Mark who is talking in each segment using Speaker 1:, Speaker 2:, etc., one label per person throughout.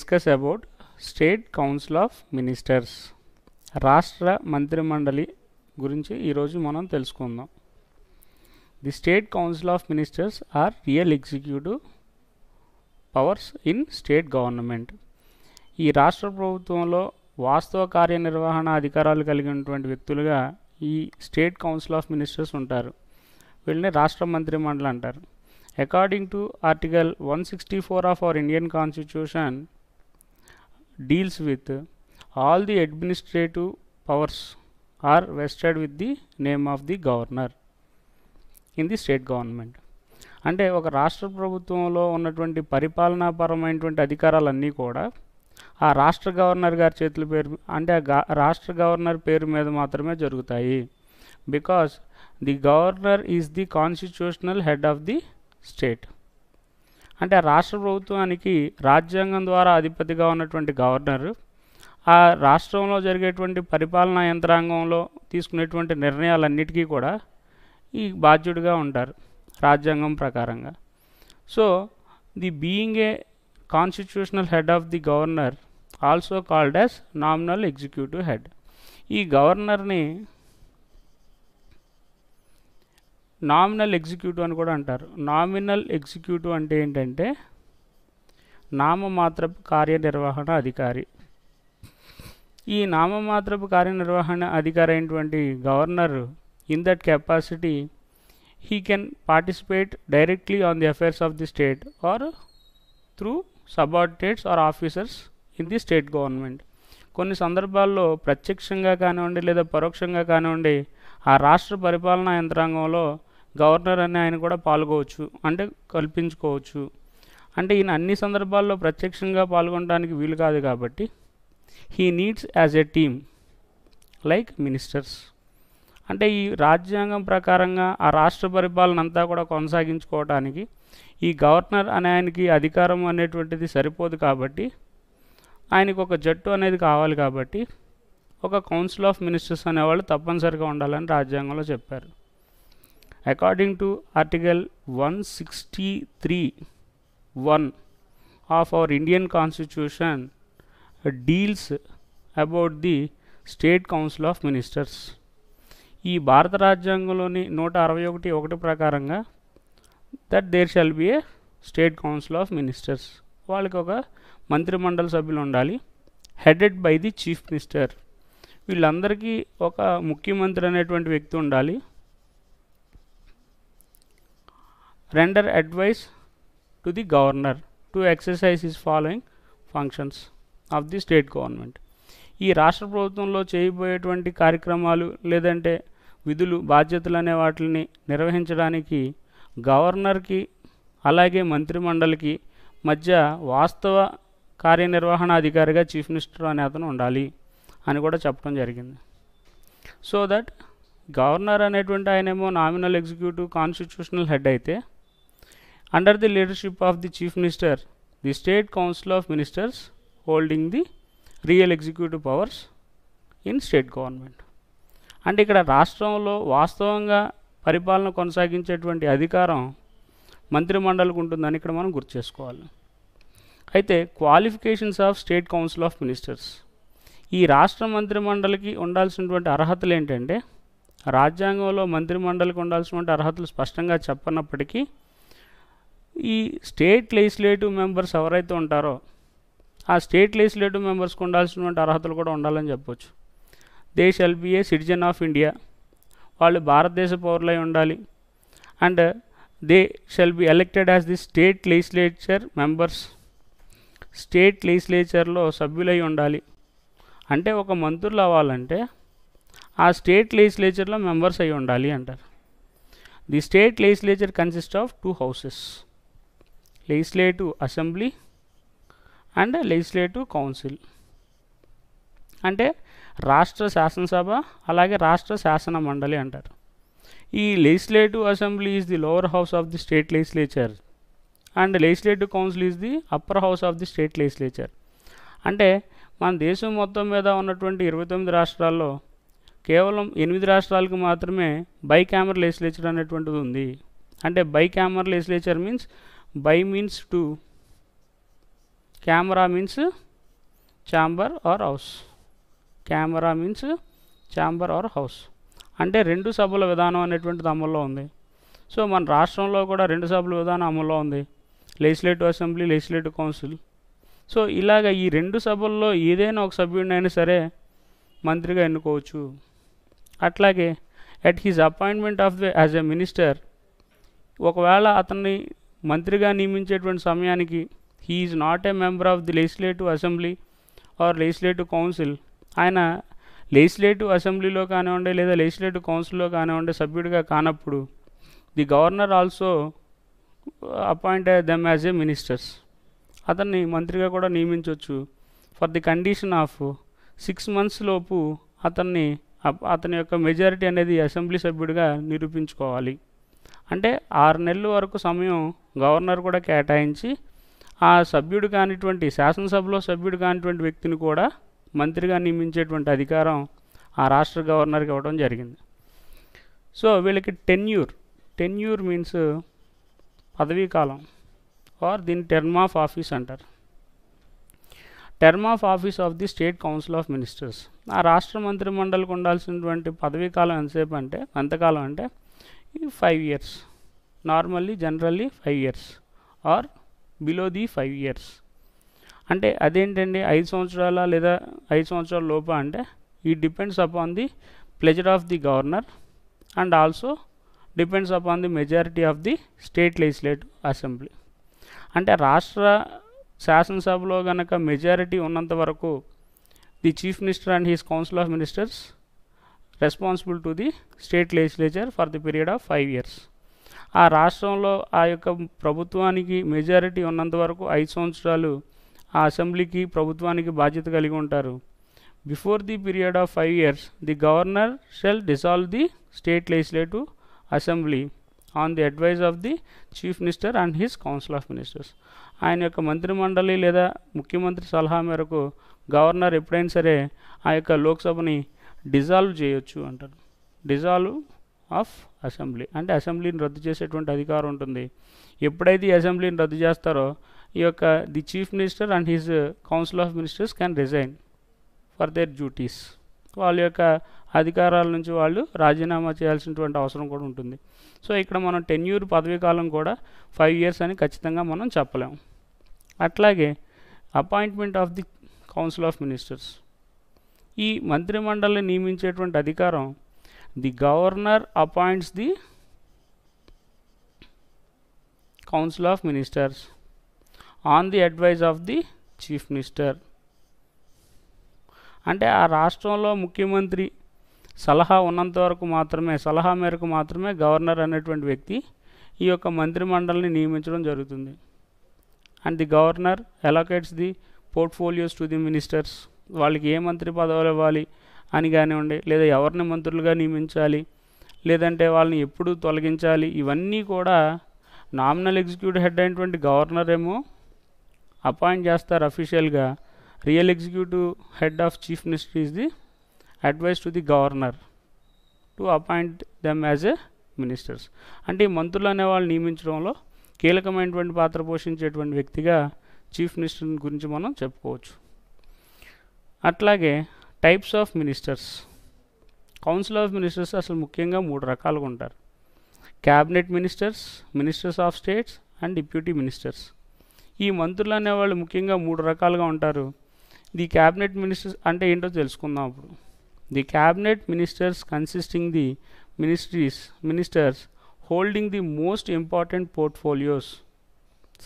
Speaker 1: discuss about state council of ministers రాష్ట్ర మంత్రిమండలి గురించి ఈరోజు మనం తెలుసుకుందాం the state council of ministers are real executive powers in state government ఈ రాష్ట్ర ప్రభుత్వంలో వాస్తవ కార్యనిర్వహణ అధికారాలు కలిగినటువంటి వ్యక్తులుగా ఈ స్టేట్ కౌన్సిల్ ఆఫ్ మినిస్టర్స్ ఉంటారు వీళ్ళని రాష్ట్ర మంత్రిమండలి అంటారు according to article one sixty four of our Indian constitution deals with all the administrative powers are vested with the name of the governor in the state government అంటే ఒక రాష్ట్ర ప్రభుత్వంలో ఉన్నటువంటి పరిపాలనాపరమైనటువంటి అధికారాలన్నీ కూడా ఆ రాష్ట్ర గవర్నర్ గారి చేతుల పేరు అంటే ఆ రాష్ట్ర గవర్నర్ పేరు మీద మాత్రమే జరుగుతాయి because the governor is the constitutional head of the state అంటే రాష్ట్ర ప్రభుత్వానికి రాజ్యాంగం ద్వారా అధిపతిగా ఉన్నటువంటి గవర్నర్ ఆ రాష్ట్రంలో జరిగేటువంటి పరిపాలనా యంత్రాంగంలో తీసుకునేటువంటి నిర్ణయాలన్నిటికీ కూడా ఈ బాధ్యుడిగా ఉంటారు రాజ్యాంగం ప్రకారంగా so the being a constitutional head of the governor also called as nominal executive head ఈ గవర్నర్ని నామినల్ ఎగ్జిక్యూటివ్ అని కూడా అంటారు నామినల్ ఎగ్జిక్యూటివ్ అంటే ఏంటంటే నామమాత్రపు కార్యనిర్వహణ అధికారి ఈ నామమాత్రపు కార్యనిర్వహణ అధికారి అయినటువంటి governor in that capacity he can participate directly on the affairs of the state or through subordinates or officers in the state government కొన్ని సందర్భాల్లో ప్రత్యక్షంగా కానివ్వండి లేదా పరోక్షంగా కానివ్వండి ఆ రాష్ట్ర పరిపాలనా యంత్రాంగంలో గవర్నర్ అనే ఆయన కూడా పాల్గొవచ్చు అంటే కల్పించుకోవచ్చు అంటే ఈయన అన్ని సందర్భాల్లో ప్రత్యక్షంగా పాల్గొనడానికి వీలు కాదు కాబట్టి he needs as a team like ministers అంటే ఈ రాజ్యాంగం ప్రకారంగా ఆ రాష్ట్ర పరిపాలన అంతా కూడా కొనసాగించుకోవడానికి ఈ గవర్నర్ అనే ఆయనకి అధికారం అనేటువంటిది సరిపోదు కాబట్టి ఆయనకు ఒక జట్టు అనేది కావాలి కాబట్టి ఒక కౌన్సిల్ ఆఫ్ మినిస్టర్స్ అనేవాళ్ళు తప్పనిసరిగా ఉండాలని రాజ్యాంగంలో చెప్పారు to article one sixty three one of our Indian constitution deals about the state council of ministers ఈ భారత రాజ్యాంగంలోని నూట అరవై ఒకటి ఒకటి ప్రకారంగా that there shall be a state council of ministers వాళ్ళకి ఒక మండల సభ్యులు ఉండాలి headed by the chief minister వీళ్ళందరికీ ఒక ముఖ్యమంత్రి అనేటువంటి వ్యక్తి ఉండాలి render advice to the governor to exercise his following functions of the state government ఈ రాష్ట్ర ప్రభుత్వంలో చేయబోయేటువంటి కార్యక్రమాలు లేదంటే విధులు బాధ్యతలు అనే వాటిని నిర్వహించడానికి గవర్నర్కి అలాగే మంత్రిమండలికి మధ్య వాస్తవ కార్యనిర్వహణ అధికారిగా చీఫ్ మినిస్టర్ అనే అతను ఉండాలి అని కూడా చెప్పడం జరిగింది సో దట్ గవర్నర్ అనేటువంటి ఆయనేమో నామినల్ ఎగ్జిక్యూటివ్ కాన్స్టిట్యూషనల్ హెడ్ అయితే under the leadership of the chief minister the state council of ministers holding the real executive powers in state government అంటే ఇక్కడ రాష్ట్రంలో వాస్తవంగా పరిపాలన కొనసాగించేటువంటి అధికారం మంత్రిమండలికి ఉంటుందని ఇక్కడ మనం గుర్తు చేసుకోవాలి అయితే qualifications of state council of ministers ఈ రాష్ట్ర మంత్రిమండలికి ఉండాల్సినటువంటి అర్హతలు ఏంటంటే రాజ్యాంగంలో మంత్రిమండలికి ఉండాల్సినటువంటి అర్హతలు స్పష్టంగా చెప్పనప్పటికీ ఈ స్టేట్ లెజిస్లేటివ్ మెంబర్స్ ఎవరైతే ఉంటారో ఆ స్టేట్ లెజిస్లేటివ్ మెంబర్స్కి ఉండాల్సినటువంటి అర్హతలు కూడా ఉండాలని చెప్పవచ్చు they shall be a citizen of India వాళ్ళు భారతదేశ పౌరులై ఉండాలి and they shall be elected as the state legislature members state లెజిస్లేచర్లో సభ్యులై ఉండాలి అంటే ఒక మంత్రులు అవ్వాలంటే ఆ స్టేట్ లెజిస్లేచర్లో మెంబర్స్ అయి ఉండాలి అంటారు the state legislature consist of two houses legislative assembly and legislative council అంటే రాష్ట్ర శాసనసభ అలాగే రాష్ట్ర శాసన మండలి అంటారు ఈ legislative assembly is the lower house of the state legislature and legislative council is the upper house of the state legislature అంటే మన దేశం మొత్తం మీద ఉన్నటువంటి ఇరవై తొమ్మిది రాష్ట్రాల్లో కేవలం ఎనిమిది రాష్ట్రాలకు మాత్రమే బై క్యామర్ లెజిస్లేచర్ అనేటువంటిది ఉంది అంటే bicameral legislature means bi means two camera means chamber or house camera means chamber or house అంటే రెండు సభల విధానం అనేటువంటిది అమల్లో ఉంది సో మన రాష్ట్రంలో కూడా రెండు సభల విధానం అమల్లో ఉంది legislative assembly legislative council so ఇలాగ ఈ రెండు సభల్లో ఏదైనా ఒక సభ్యుడినైనా సరే మంత్రిగా ఎన్నుకోవచ్చు అట్లాగే at his appointment of the as a minister ఒకవేళ అతన్ని మంత్రిగా నియమించేటువంటి సమయానికి he is not a member of the legislative assembly or legislative council ఆయన లెజిస్లేటివ్ అసెంబ్లీలో కానివ్వండి లేదా లెజిస్లేటివ్ కౌన్సిల్లో కానివ్వండి సభ్యుడిగా కానప్పుడు the governor also appoint them as a ministers అతన్ని మంత్రిగా కూడా నియమించవచ్చు for the condition of six months లోపు అతన్ని అతని యొక్క మెజారిటీ అనేది అసెంబ్లీ సభ్యుడిగా నిరూపించుకోవాలి అంటే ఆరు నెలల వరకు సమయం గవర్నర్ కూడా కేటాయించి ఆ సభ్యుడు కానిటువంటి శాసనసభలో సభ్యుడు కానిటువంటి వ్యక్తిని కూడా మంత్రిగా నియమించేటువంటి అధికారం ఆ రాష్ట్ర గవర్నర్కి ఇవ్వడం జరిగింది సో వీళ్ళకి టెన్యూర్ టెన్యూర్ మీన్స్ పదవీకాలం ఆర్ దీని టెర్మ్ ఆఫ్ ఆఫీస్ అంటారు term of office of the state council of ministers ఆ రాష్ట్ర మంత్రి మండలికి ఉండాల్సినటువంటి పదవీకాలం ఎంతసేపు అంటే ఎంతకాలం అంటే five years normally generally five years or below the five years అంటే అదేంటండి ఐదు సంవత్సరాల లేదా ఐదు సంవత్సరాల లోప అంటే ఈ depends upon the pleasure of the governor and also depends upon the majority of the state legislative assembly అంటే రాష్ట్ర శాసనసభలో గనక మెజారిటీ ఉన్నంత వరకు the chief minister and his council of ministers responsible to the state legislature for the period of five years ఆ రాష్ట్రంలో ఆ యొక్క ప్రభుత్వానికి మెజారిటీ ఉన్నంత వరకు ఐదు సంవత్సరాలు ఆ అసెంబ్లీకి ప్రభుత్వానికి బాధ్యత కలిగి ఉంటారు before the period of five years the governor shall dissolve the state legislative assembly on the advise of the chief minister and his council of ministers ఆయన యొక్క మంత్రిమండలి లేదా ముఖ్యమంత్రి సలహా మేరకు గవర్నర్ ఎప్పుడైనా సరే ఆ యొక్క లోక్సభని డిజాల్వ్ చేయొచ్చు అంటారు డిజాల్వ్ ఆఫ్ అసెంబ్లీ అంటే అసెంబ్లీని రద్దు చేసేటువంటి అధికారం ఉంటుంది ఎప్పుడైతే అసెంబ్లీని రద్దు చేస్తారో ఈ యొక్క the chief minister and his council of ministers can resign for their duties వాళ్ళ యొక్క అధికారాల నుంచి వాళ్ళు రాజీనామా చేయాల్సినటువంటి అవసరం కూడా ఉంటుంది సో ఇక్కడ మనం టెన్యూర్ పదవీ కాలం కూడా ఫైవ్ ఇయర్స్ అని ఖచ్చితంగా మనం చెప్పలేము అట్లాగే appointment of the council of ministers ఈ మంత్రిమండలిని నియమించేటువంటి అధికారం the governor appoints the council of ministers on the advice of the chief minister అంటే ఆ రాష్ట్రంలో ముఖ్యమంత్రి సలహా ఉన్నంత వరకు మాత్రమే సలహా మేరకు మాత్రమే గవర్నర్ అనేటువంటి వ్యక్తి ఈ యొక్క మంత్రిమండలిని నియమించడం జరుగుతుంది and the governor allocates the portfolios to the ministers వాళ్ళకి ఏ మంత్రి పదవులు ఇవ్వాలి అని కానివ్వండి లేదా ఎవరిని మంత్రులుగా నియమించాలి లేదంటే వాళ్ళని ఎప్పుడు తొలగించాలి ఇవన్నీ కూడా నామినల్ ఎగ్జిక్యూటివ్ హెడ్ అయినటువంటి గవర్నర్ ఏమో అపాయింట్ చేస్తారు అఫీషియల్గా real executive head of chief minister is the advice to the governor to appoint them as a ministers అంటే ఈ మంత్రులు అనేవాళ్ళు నియమించడంలో కీలకమైనటువంటి పాత్ర పోషించేటువంటి వ్యక్తిగా చీఫ్ మినిస్టర్ గురించి మనం చెప్పుకోవచ్చు అట్లాగే types of ministers council of ministers అసలు ముఖ్యంగా మూడు రకాలుగా ఉంటారు cabinet ministers ministers of states and deputy ministers ఈ మంత్రులు అనేవాళ్ళు ముఖ్యంగా మూడు రకాలుగా ఉంటారు ది క్యాబినెట్ మినిస్టర్స్ అంటే ఏంటో తెలుసుకుందాం అప్పుడు the cabinet ministers consisting the ministries ministers holding the most important portfolios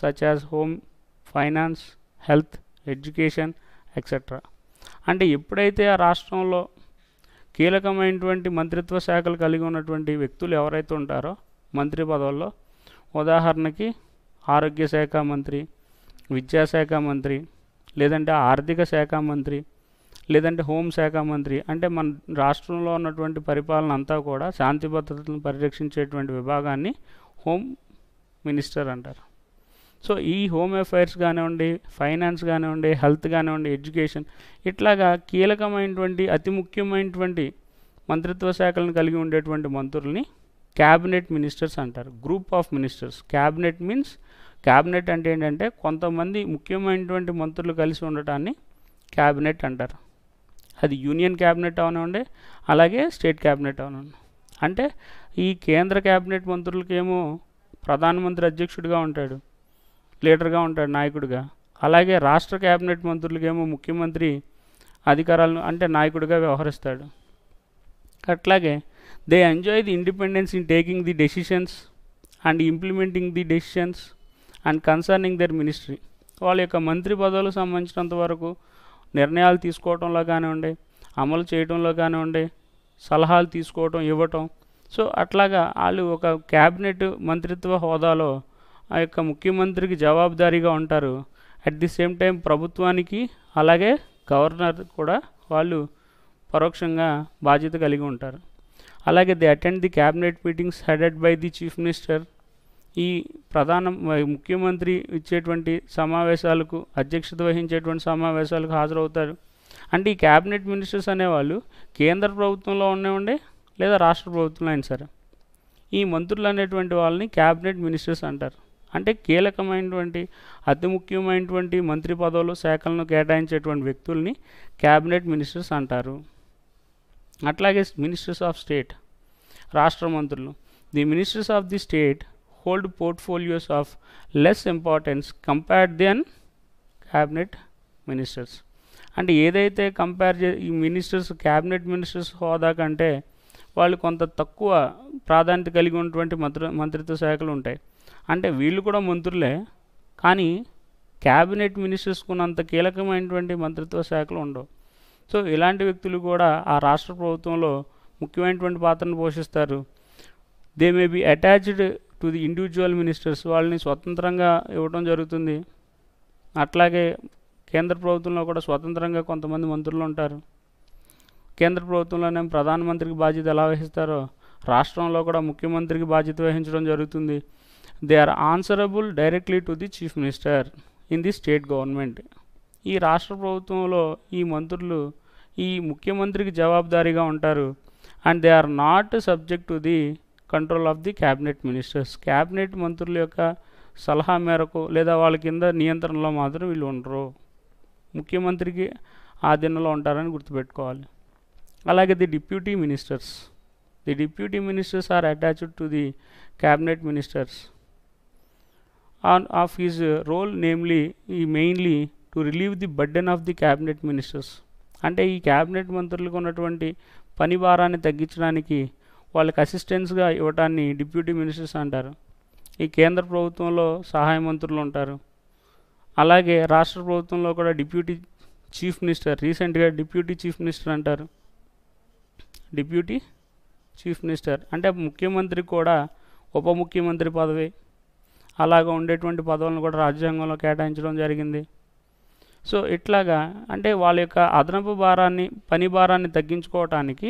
Speaker 1: such as home finance health education etcetera అంటే ఎప్పుడైతే ఆ రాష్ట్రంలో కీలకమైనటువంటి మంత్రిత్వ శాఖలు కలిగి ఉన్నటువంటి వ్యక్తులు ఎవరైతే ఉంటారో మంత్రి పదవుల్లో ఉదాహరణకి ఆరోగ్య శాఖ మంత్రి విద్యాశాఖ మంత్రి లేదంటే ఆర్థిక శాఖ మంత్రి లేదంటే హోంశాఖ మంత్రి అంటే మన రాష్ట్రంలో ఉన్నటువంటి పరిపాలన అంతా కూడా శాంతి భద్రతలను పరిరక్షించేటువంటి విభాగాన్ని హోమ్ మినిస్టర్ అంటారు సో ఈ హోమ్ అఫైర్స్ కానివ్వండి ఫైనాన్స్ కానివ్వండి హెల్త్ కానివ్వండి ఎడ్యుకేషన్ ఇట్లాగా కీలకమైనటువంటి అతి ముఖ్యమైనటువంటి మంత్రిత్వ శాఖలను కలిగి ఉండేటువంటి మంత్రుల్ని క్యాబినెట్ మినిస్టర్స్ అంటారు group of ministers cabinet means cabinet అంటే ఏంటంటే కొంతమంది ముఖ్యమైనటువంటి మంత్రులు కలిసి ఉండటాన్ని క్యాబినెట్ అంటారు అది యూనియన్ క్యాబినెట్ అవనివ్వండి అలాగే స్టేట్ క్యాబినెట్ అవనివ్వండి అంటే ఈ కేంద్ర క్యాబినెట్ మంత్రులకేమో ప్రధానమంత్రి అధ్యక్షుడిగా ఉంటాడు లీడర్గా ఉంటాడు నాయకుడిగా అలాగే రాష్ట్ర క్యాబినెట్ మంత్రులకేమో ముఖ్యమంత్రి అధికారాలను అంటే నాయకుడిగా వ్యవహరిస్తాడు అట్లాగే they enjoy the independence in taking the decisions and implementing the decisions and concerning their ministry వాళ్ళ యొక్క మంత్రి పదవులకు సంబంధించినంత వరకు నిర్ణయాలు తీసుకోవడంలో కానివ్వండి అమలు చేయడంలో కానివ్వండి సలహాలు తీసుకోవటం ఇవ్వటం సో అట్లాగా వాళ్ళు ఒక క్యాబినెట్ మంత్రిత్వ హోదాలో ఆ యొక్క ముఖ్యమంత్రికి జవాబుదారీగా ఉంటారు అట్ ది సేమ్ టైం ప్రభుత్వానికి అలాగే గవర్నర్ కూడా వాళ్ళు పరోక్షంగా బాధ్యత కలిగి ఉంటారు అలాగే the attend the cabinet meetings headed by the chief minister ఈ ప్రధాన ముఖ్యమంత్రి ఇచ్చేటువంటి సమావేశాలకు అధ్యక్షత వహించేటువంటి సమావేశాలకు హాజరవుతారు అంటే ఈ క్యాబినెట్ మినిస్టర్స్ అనేవాళ్ళు కేంద్ర ప్రభుత్వంలో ఉండేవండి లేదా రాష్ట్ర ప్రభుత్వంలో అయినా సరే ఈ మంత్రులు అనేటువంటి వాళ్ళని క్యాబినెట్ మినిస్టర్స్ అంటారు అంటే కీలకమైనటువంటి అతి ముఖ్యమైనటువంటి మంత్రి పదవులు శాఖలను కేటాయించేటువంటి వ్యక్తుల్ని క్యాబినెట్ మినిస్టర్స్ అంటారు అట్లాగే మినిస్టర్స్ ఆఫ్ స్టేట్ రాష్ట్ర మంత్రులు the ministers of the state hold portfolios of less importance compared then cabinet ministers అంటే ఏదైతే కంపేర్ చే ఈ మినిస్టర్స్ క్యాబినెట్ మినిస్టర్స్ హోదా కంటే వాళ్ళు కొంత తక్కువ ప్రాధాన్యత కలిగి ఉన్నటువంటి మంత్రి మంత్రిత్వ శాఖలు ఉంటాయి అంటే వీళ్ళు కూడా మంత్రులే కానీ క్యాబినెట్ మినిస్టర్స్కున్నంత కీలకమైనటువంటి మంత్రిత్వ శాఖలు ఉండవు సో ఇలాంటి వ్యక్తులు కూడా ఆ రాష్ట్ర ప్రభుత్వంలో ముఖ్యమైనటువంటి పాత్రను పోషిస్తారు they may be attached to the individual ministers వాళ్ళని స్వతంత్రంగా ఇవ్వడం జరుగుతుంది అట్లాగే కేంద్ర ప్రభుత్వంలో కూడా స్వతంత్రంగా కొంతమంది మంత్రులు ఉంటారు కేంద్ర ప్రభుత్వంలోనే ప్రధానమంత్రికి బాధ్యత ఎలా వహిస్తారో రాష్ట్రంలో కూడా ముఖ్యమంత్రికి బాధ్యత వహించడం జరుగుతుంది they are answerable directly to the chief minister in the state government ఈ రాష్ట్ర ప్రభుత్వంలో ఈ మంత్రులు ఈ ముఖ్యమంత్రికి జవాబుదారీగా ఉంటారు and they are not subject to the control of the cabinet ministers క్యాబినెట్ మంత్రుల యొక్క సలహా మేరకు లేదా వాళ్ళ కింద నియంత్రణలో మాత్రం వీళ్ళు ఉండరు ముఖ్యమంత్రికి ఆధీనంలో ఉంటారని గుర్తుపెట్టుకోవాలి అలాగే the deputy ministers the deputy ministers are attached to the cabinet ministers on off of role namely ఈ mainly to relieve the burden of the cabinet ministers అంటే ఈ క్యాబినెట్ మంత్రులకు ఉన్నటువంటి పని భారాన్ని తగ్గించడానికి వాళ్ళకి అసిస్టెన్స్గా ఇవ్వటాన్ని డిప్యూటీ మినిస్టర్స్ అంటారు ఈ కేంద్ర ప్రభుత్వంలో సహాయ మంత్రులు ఉంటారు అలాగే రాష్ట్ర ప్రభుత్వంలో కూడా డిప్యూటీ చీఫ్ మినిస్టర్ రీసెంట్గా డిప్యూటీ చీఫ్ మినిస్టర్ అంటారు డిప్యూటీ చీఫ్ మినిస్టర్ అంటే ముఖ్యమంత్రి కూడా ఉప ముఖ్యమంత్రి పదవి అలాగ ఉండేటువంటి పదవులను కూడా రాజ్యాంగంలో కేటాయించడం జరిగింది సో ఇట్లాగా అంటే వాళ్ళ యొక్క అదనపు భారాన్ని పని భారాన్ని తగ్గించుకోవటానికి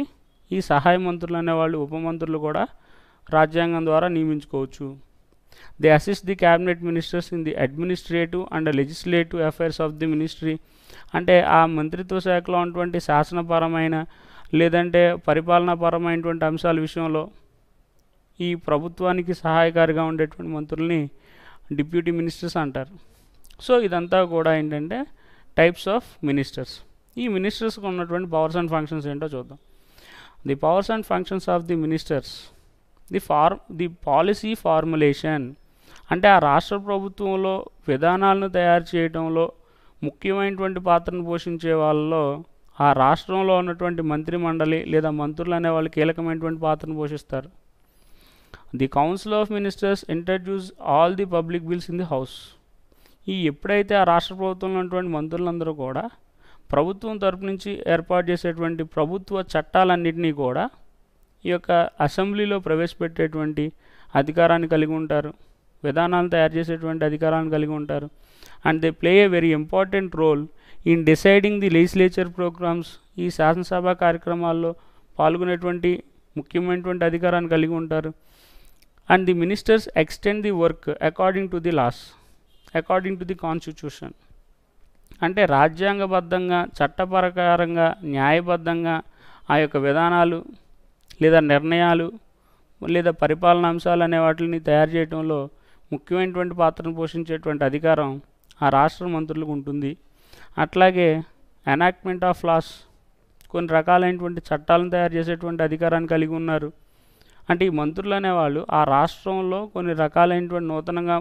Speaker 1: ఈ సహాయ మంత్రులు అనేవాళ్ళు ఉప మంత్రులు కూడా రాజ్యాంగం ద్వారా నియమించుకోవచ్చు they assist the cabinet ministers in the administrative and legislative affairs of the ministry అంటే ఆ మంత్రిత్వ శాఖలో ఉన్నటువంటి శాసనపరమైన లేదంటే పరిపాలనాపరమైనటువంటి అంశాల విషయంలో ఈ ప్రభుత్వానికి సహాయకారిగా ఉండేటువంటి మంత్రుల్ని డిప్యూటీ మినిస్టర్స్ అంటారు సో ఇదంతా కూడా ఏంటంటే టైప్స్ ఆఫ్ మినిస్టర్స్ ఈ మినిస్టర్స్కి ఉన్నటువంటి పవర్స్ అండ్ ఫంక్షన్స్ ఏంటో చూద్దాం the powers and functions of the ministers the for the policy formulation అంటే ఆ రాష్ట్ర ప్రభుత్వంలో విధానాలను తయారు చేయడంలో ముఖ్యమైనటువంటి పాత్రను పోషించే వాళ్ళలో ఆ రాష్ట్రంలో ఉన్నటువంటి మంత్రి మండలి లేదా మంత్రులు అనే వాళ్ళు కీలకమైనటువంటి పాత్రను పోషిస్తారు the council of ministers introduce all the public bills in the house ఈ ఎప్పుడైతే ఆ రాష్ట్ర ప్రభుత్వంలో ఉన్నటువంటి మంత్రులందరూ కూడా ప్రభుత్వం తరపు నుంచి ఏర్పాటు చేసేటువంటి ప్రభుత్వ చట్టాలన్నింటినీ కూడా ఈ యొక్క అసెంబ్లీలో ప్రవేశపెట్టేటువంటి అధికారాన్ని కలిగి ఉంటారు విధానాలు తయారు చేసేటువంటి అధికారాన్ని కలిగి ఉంటారు and they play a very important role in deciding the legislature programmes ఈ శాసనసభ కార్యక్రమాల్లో పాల్గొనేటువంటి ముఖ్యమైనటువంటి అధికారాన్ని కలిగి ఉంటారు and the ministers extend the work according to the laws according to the constitution అంటే రాజ్యాంగబద్ధంగా చట్టపరకారంగా న్యాయబద్ధంగా ఆ యొక్క విధానాలు లేదా నిర్ణయాలు లేదా పరిపాలన అంశాలు అనే వాటిని తయారు చేయడంలో ముఖ్యమైనటువంటి పాత్రను పోషించేటువంటి అధికారం ఆ రాష్ట్ర మంత్రులకు ఉంటుంది అట్లాగే ఎనాక్ట్మెంట్ ఆఫ్ లాస్ కొన్ని రకాలైనటువంటి చట్టాలను తయారు చేసేటువంటి అధికారాన్ని కలిగి ఉన్నారు అంటే ఈ మంత్రులు అనేవాళ్ళు ఆ రాష్ట్రంలో కొన్ని రకాలైనటువంటి నూతనంగా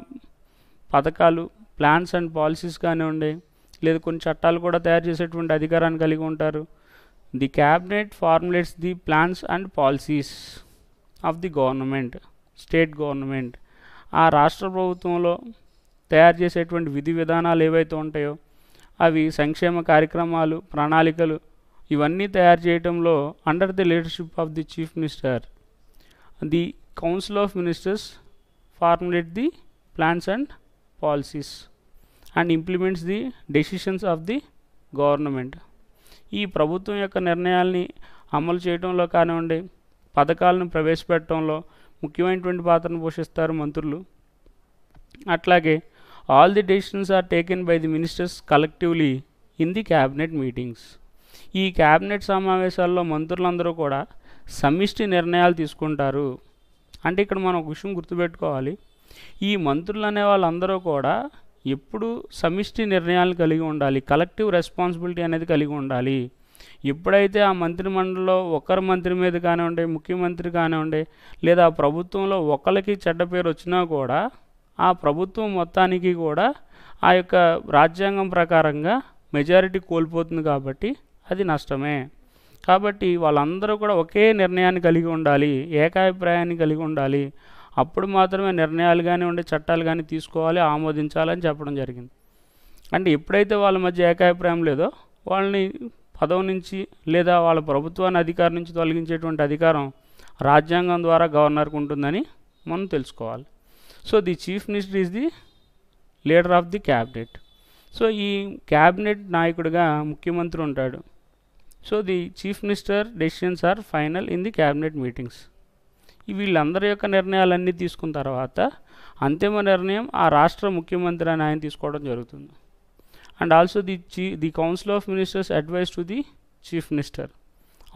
Speaker 1: పథకాలు ప్లాన్స్ అండ్ పాలసీస్ కానివ్వండి లేదా కొన్ని చట్టాలు కూడా తయారు చేసేటువంటి అధికారాన్ని కలిగి ఉంటారు the cabinet formulates the plans and policies of the government state government ఆ రాష్ట్ర ప్రభుత్వంలో తయారు చేసేటువంటి విధి విధానాలు ఏవైతే ఉంటాయో అవి సంక్షేమ కార్యక్రమాలు ప్రణాళికలు ఇవన్నీ తయారు చేయడంలో under the leadership of the chief minister the council of ministers formulate the plans and policies and implements the decisions of the government ఈ ప్రభుత్వం యొక్క నిర్ణయాల్ని అమలు చేయడంలో కానివ్వండి పథకాలను ప్రవేశపెట్టడంలో ముఖ్యమైనటువంటి పాత్రను పోషిస్తారు మంత్రులు అట్లాగే all the decisions are taken by the ministers collectively in the cabinet meetings ఈ క్యాబినెట్ సమావేశాల్లో మంత్రులందరూ కూడా సమిష్టి నిర్ణయాలు తీసుకుంటారు అంటే ఇక్కడ మనం ఒక విషయం గుర్తుపెట్టుకోవాలి ఈ మంత్రులు అనే వాళ్ళందరూ కూడా ఎప్పుడు సమిష్టి నిర్ణయాలు కలిగి ఉండాలి కలెక్టివ్ రెస్పాన్సిబిలిటీ అనేది కలిగి ఉండాలి ఎప్పుడైతే ఆ మంత్రిమండలిలో ఒకరి మంత్రి మీద కానివ్వండి ముఖ్యమంత్రి కానివ్వండి లేదా ప్రభుత్వంలో ఒకరికి చెడ్డ పేరు వచ్చినా కూడా ఆ ప్రభుత్వం మొత్తానికి కూడా ఆ యొక్క రాజ్యాంగం ప్రకారంగా మెజారిటీ కోల్పోతుంది కాబట్టి అది నష్టమే కాబట్టి వాళ్ళందరూ కూడా ఒకే నిర్ణయాన్ని కలిగి ఉండాలి ఏకాభిప్రాయాన్ని కలిగి ఉండాలి అప్పుడు మాత్రమే నిర్ణయాలు కానీ ఉండే చట్టాలు కానీ తీసుకోవాలి ఆమోదించాలని చెప్పడం జరిగింది అంటే ఎప్పుడైతే వాళ్ళ మధ్య ఏకాభిప్రాయం లేదో వాళ్ళని పదవి నుంచి లేదా వాళ్ళ ప్రభుత్వాన్ని అధికారం నుంచి తొలగించేటువంటి అధికారం రాజ్యాంగం ద్వారా గవర్నర్కు ఉంటుందని మనం తెలుసుకోవాలి so the chief minister is the leader of the cabinet so ఈ క్యాబినెట్ నాయకుడిగా ముఖ్యమంత్రి ఉంటాడు so the chief minister decisions are final in the cabinet meetings వీళ్ళందరి యొక్క నిర్ణయాలన్నీ తీసుకున్న తర్వాత అంతిమ నిర్ణయం ఆ రాష్ట్ర ముఖ్యమంత్రి అని ఆయన తీసుకోవడం జరుగుతుంది అండ్ ఆల్సో ది చీ the council of ministers advise to the chief minister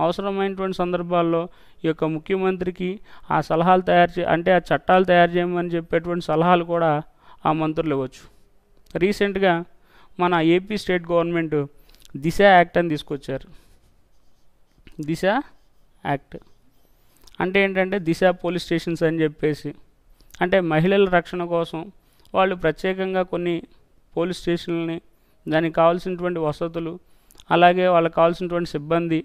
Speaker 1: అవసరమైనటువంటి సందర్భాల్లో ఈ యొక్క ముఖ్యమంత్రికి ఆ సలహాలు తయారు చే అంటే ఆ చట్టాలు తయారు చేయమని చెప్పేటువంటి సలహాలు కూడా ఆ మంత్రులు ఇవ్వచ్చు రీసెంట్గా మన AP state government Disha act అని తీసుకొచ్చారు దిశ యాక్ట్ అంటే ఏంటంటే దిశ పోలీస్ స్టేషన్స్ అని చెప్పేసి అంటే మహిళల రక్షణ కోసం వాళ్ళు ప్రత్యేకంగా కొన్ని పోలీస్ స్టేషన్లని దానికి కావాల్సినటువంటి వసతులు అలాగే వాళ్ళకి కావాల్సినటువంటి సిబ్బంది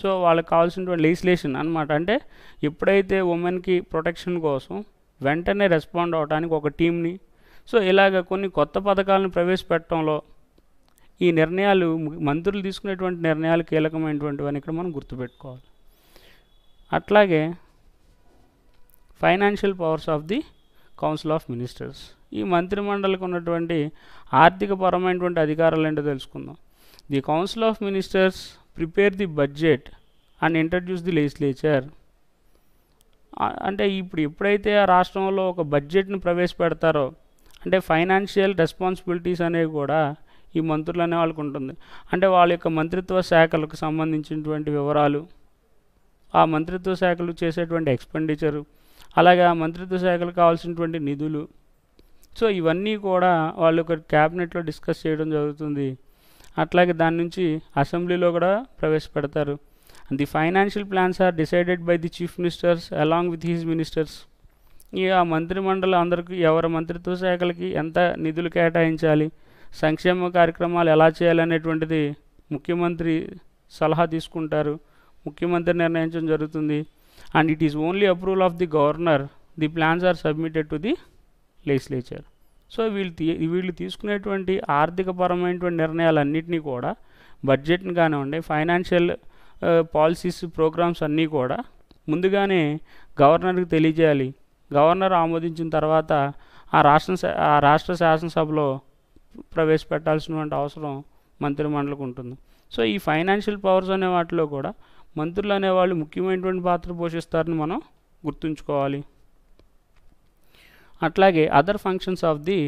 Speaker 1: సో వాళ్ళకి కావాల్సినటువంటి లెజిస్లేషన్ అనమాట అంటే ఎప్పుడైతే ఉమెన్కి ప్రొటెక్షన్ కోసం వెంటనే రెస్పాండ్ అవడానికి ఒక టీంని సో ఇలాగ కొన్ని కొత్త పథకాలను ప్రవేశపెట్టడంలో ఈ నిర్ణయాలు మంత్రులు తీసుకునేటువంటి నిర్ణయాలు కీలకమైనటువంటివని ఇక్కడ మనం గుర్తుపెట్టుకోవాలి అట్లాగే financial powers of the council of ministers ఈ మంత్రిమండలికి ఉన్నటువంటి ఆర్థిక పరమైనటువంటి అధికారాలు ఏంటో తెలుసుకుందాం the council of ministers prepare the budget and introduce the legislature అంటే ఇప్పుడు ఎప్పుడైతే ఆ రాష్ట్రంలో ఒక బడ్జెట్ను ప్రవేశపెడతారో అంటే ఫైనాన్షియల్ రెస్పాన్సిబిలిటీస్ అనేవి కూడా ఈ మంత్రులు అనే వాళ్ళకు ఉంటుంది అంటే వాళ్ళ యొక్క మంత్రిత్వ శాఖలకు సంబంధించినటువంటి వివరాలు ఆ మంత్రిత్వ శాఖలు చేసేటువంటి ఎక్స్పెండిచరు అలాగే ఆ మంత్రిత్వ శాఖలకు కావాల్సినటువంటి నిధులు సో ఇవన్నీ కూడా వాళ్ళు ఒక క్యాబినెట్లో డిస్కస్ చేయడం జరుగుతుంది అట్లాగే దాని నుంచి అసెంబ్లీలో కూడా ప్రవేశపెడతారు the financial plans are decided by the chief ministers along with his ministers ఇక ఆ మంత్రిమండలి అందరికీ ఎవరి మంత్రిత్వ శాఖలకి ఎంత నిధులు కేటాయించాలి సంక్షేమ కార్యక్రమాలు ఎలా చేయాలనేటువంటిది ముఖ్యమంత్రి సలహా తీసుకుంటారు ముఖ్యమంత్రి నిర్ణయించడం జరుగుతుంది and it is only approval of the governor the plans are submitted to the legislature so వీళ్ళు తీ వీళ్ళు తీసుకునేటువంటి ఆర్థిక పరమైనటువంటి నిర్ణయాలన్నింటినీ కూడా బడ్జెట్ని కానివ్వండి ఫైనాన్షియల్ పాలసీస్ ప్రోగ్రామ్స్ అన్నీ కూడా ముందుగానే గవర్నర్కి తెలియజేయాలి గవర్నర్ ఆమోదించిన తర్వాత ఆ రాష్ట్ర ఆ రాష్ట్ర శాసనసభలో ప్రవేశపెట్టాల్సినటువంటి అవసరం మంత్రిమండలికి ఉంటుంది సో ఈ ఫైనాన్షియల్ పవర్స్ అనే వాటిలో కూడా మంత్రులు అనేవాళ్ళు ముఖ్యమైనటువంటి పాత్ర పోషిస్తారని మనం గుర్తుంచుకోవాలి అట్లాగే other functions of the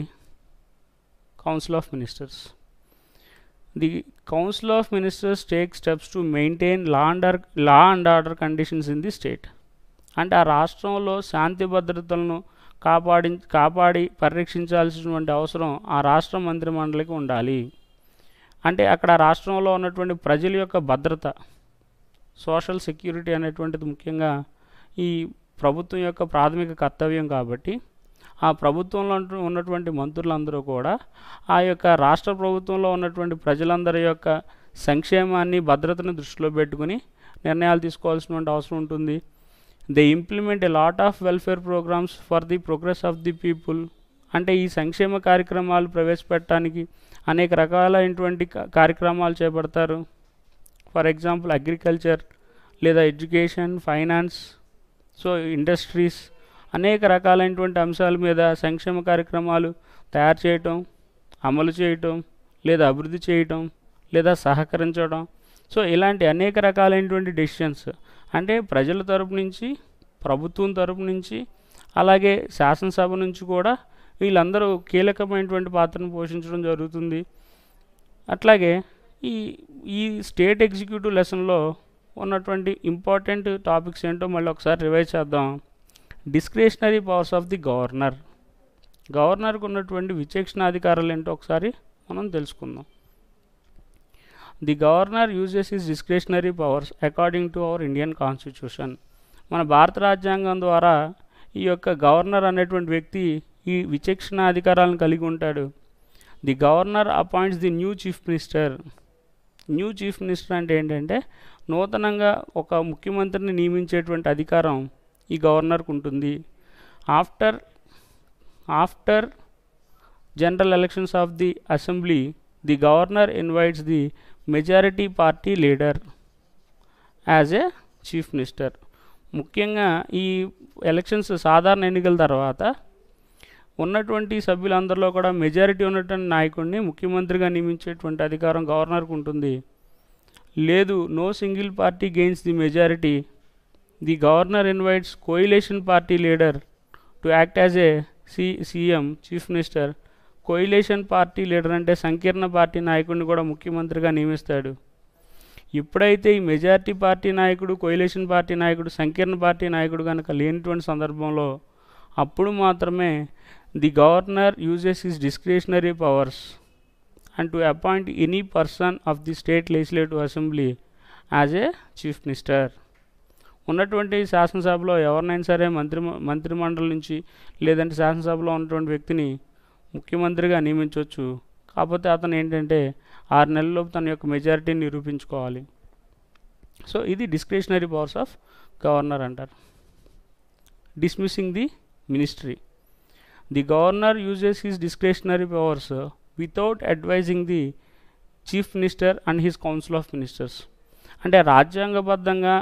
Speaker 1: council of ministers the council of ministers take steps to maintain law and law and order conditions in the state అంటే ఆ రాష్ట్రంలో శాంతి భద్రతలను కాపాడి కాపాడి పరిరక్షించాల్సినటువంటి అవసరం ఆ రాష్ట్ర మండలికి ఉండాలి అంటే అక్కడ రాష్ట్రంలో ఉన్నటువంటి ప్రజల యొక్క భద్రత సోషల్ సెక్యూరిటీ అనేటువంటిది ముఖ్యంగా ఈ ప్రభుత్వం యొక్క ప్రాథమిక కర్తవ్యం కాబట్టి ఆ ప్రభుత్వంలో ఉన్నటువంటి మంత్రులందరూ కూడా ఆ యొక్క రాష్ట్ర ప్రభుత్వంలో ఉన్నటువంటి ప్రజలందరి యొక్క సంక్షేమాన్ని భద్రతను దృష్టిలో పెట్టుకుని నిర్ణయాలు తీసుకోవాల్సినటువంటి అవసరం ఉంటుంది they implement a lot of welfare programmes for the progress of the people అంటే ఈ సంక్షేమ కార్యక్రమాలు ప్రవేశపెట్టడానికి అనేక రకాలైనటువంటి కార్యక్రమాలు చేపడతారు ఫర్ ఎగ్జాంపుల్ అగ్రికల్చర్ లేదా ఎడ్యుకేషన్ ఫైనాన్స్ సో ఇండస్ట్రీస్ అనేక రకాలైనటువంటి అంశాల మీద సంక్షేమ కార్యక్రమాలు తయారు చేయటం అమలు చేయటం లేదా అభివృద్ధి చేయటం లేదా సహకరించడం సో ఇలాంటి అనేక రకాలైనటువంటి డెసిషన్స్ అంటే ప్రజల తరపు నుంచి ప్రభుత్వం తరపు నుంచి అలాగే శాసనసభ నుంచి కూడా వీళ్ళందరూ కీలకమైనటువంటి పాత్రను పోషించడం జరుగుతుంది అట్లాగే ఈ ఈ స్టేట్ ఎగ్జిక్యూటివ్ లెసన్లో ఉన్నటువంటి ఇంపార్టెంట్ టాపిక్స్ ఏంటో మళ్ళీ ఒకసారి రివైజ్ చేద్దాం discretionary powers of the governor గవర్నర్కు ఉన్నటువంటి విచక్షణాధికారాలు ఏంటో ఒకసారి మనం తెలుసుకుందాం the governor uses his discretionary powers according to our Indian constitution మన భారత రాజ్యాంగం ద్వారా ఈ యొక్క గవర్నర్ అనేటువంటి వ్యక్తి ఈ విచక్షణ అధికారాలను కలిగి ఉంటాడు the governor appoints the new chief minister new chief minister అంటే ఏంటంటే నూతనంగా ఒక ముఖ్యమంత్రిని నియమించేటువంటి అధికారం ఈ గవర్నర్కు ఉంటుంది after after general elections of the assembly the governor invites the majority party leader as a chief minister ముఖ్యంగా ఈ ఎలక్షన్స్ సాధారణ ఎన్నికల తర్వాత ఉన్నటువంటి సభ్యులందరిలో కూడా మెజారిటీ ఉన్నటువంటి నాయకుడిని ముఖ్యమంత్రిగా నియమించేటువంటి అధికారం గవర్నర్కు ఉంటుంది లేదు no single party gains the majority the governor invites coalition party leader to act as a C CM chief minister coalition party leader అంటే సంకీర్ణ పార్టీ నాయకుడిని కూడా ముఖ్యమంత్రిగా నియమిస్తాడు ఇప్పుడైతే ఈ మెజార్టీ పార్టీ నాయకుడు కోయిలేషన్ పార్టీ నాయకుడు సంకీర్ణ పార్టీ నాయకుడు కనుక లేనిటువంటి సందర్భంలో అప్పుడు మాత్రమే the governor uses his discretionary powers and to appoint any person of the state legislative assembly as a chief minister ఉన్నటువంటి శాసనసభలో ఎవరినైనా సరే మంత్రి మంత్రిమండలి నుంచి లేదంటే శాసనసభలో ఉన్నటువంటి వ్యక్తిని ముఖ్యమంత్రిగా నియమించవచ్చు కాకపోతే అతను ఏంటంటే ఆరు నెలల్లోపు తన యొక్క మెజారిటీని నిరూపించుకోవాలి సో ఇది డిస్క్రిషనరీ పవర్స్ ఆఫ్ గవర్నర్ అంటారు dismissing the ministry the governor uses his discretionary powers without advising the chief minister and his council of ministers అంటే రాజ్యాంగబద్ధంగా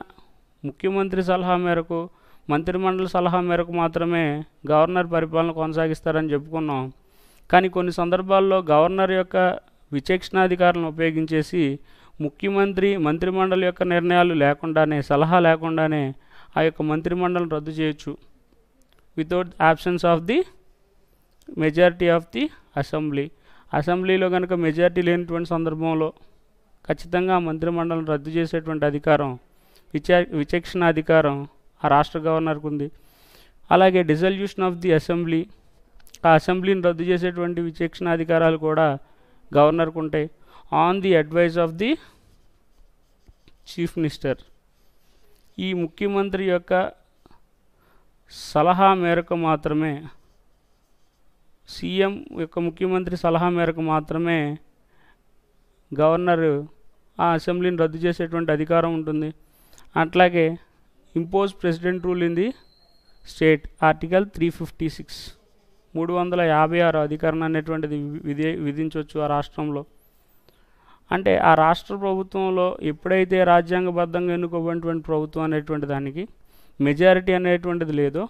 Speaker 1: ముఖ్యమంత్రి సలహా మేరకు మంత్రిమండలి సలహా మేరకు మాత్రమే గవర్నర్ పరిపాలన కొనసాగిస్తారని చెప్పుకున్నాం కానీ కొన్ని సందర్భాల్లో గవర్నర్ యొక్క విచక్షణాధికారులను ఉపయోగించేసి ముఖ్యమంత్రి మంత్రిమండలి యొక్క నిర్ణయాలు లేకుండానే సలహా లేకుండానే ఆ యొక్క మంత్రిమండలిని రద్దు చేయొచ్చు without absence of the majority of the assembly అసెంబ్లీలో కనుక మెజారిటీ లేనటువంటి సందర్భంలో ఖచ్చితంగా మంత్రిమండలిని రద్దు చేసేటువంటి అధికారం విచా విచక్షణ అధికారం ఆ రాష్ట్ర గవర్నర్కు ఉంది అలాగే డిజల్యూషన్ ఆఫ్ ది అసెంబ్లీ ఆ అసెంబ్లీని రద్దు చేసేటువంటి అధికారాలు కూడా గవర్నర్కు ఉంటాయి on the advise of the chief minister ఈ ముఖ్యమంత్రి యొక్క సలహా మేరకు మాత్రమే సీఎం యొక్క ముఖ్యమంత్రి సలహా మేరకు మాత్రమే గవర్నర్ ఆ అసెంబ్లీని రద్దు చేసేటువంటి అధికారం ఉంటుంది అట్లాగే impose president rule in the state article three fifty six మూడు వందల యాభై ఆరు అధికరణ అనేటువంటిది విధి విధించవచ్చు ఆ రాష్ట్రంలో అంటే ఆ రాష్ట్ర ప్రభుత్వంలో ఎప్పుడైతే రాజ్యాంగబద్ధంగా ఎన్నుకోబడినటువంటి ప్రభుత్వం అనేటువంటి దానికి మెజారిటీ అనేటువంటిది లేదో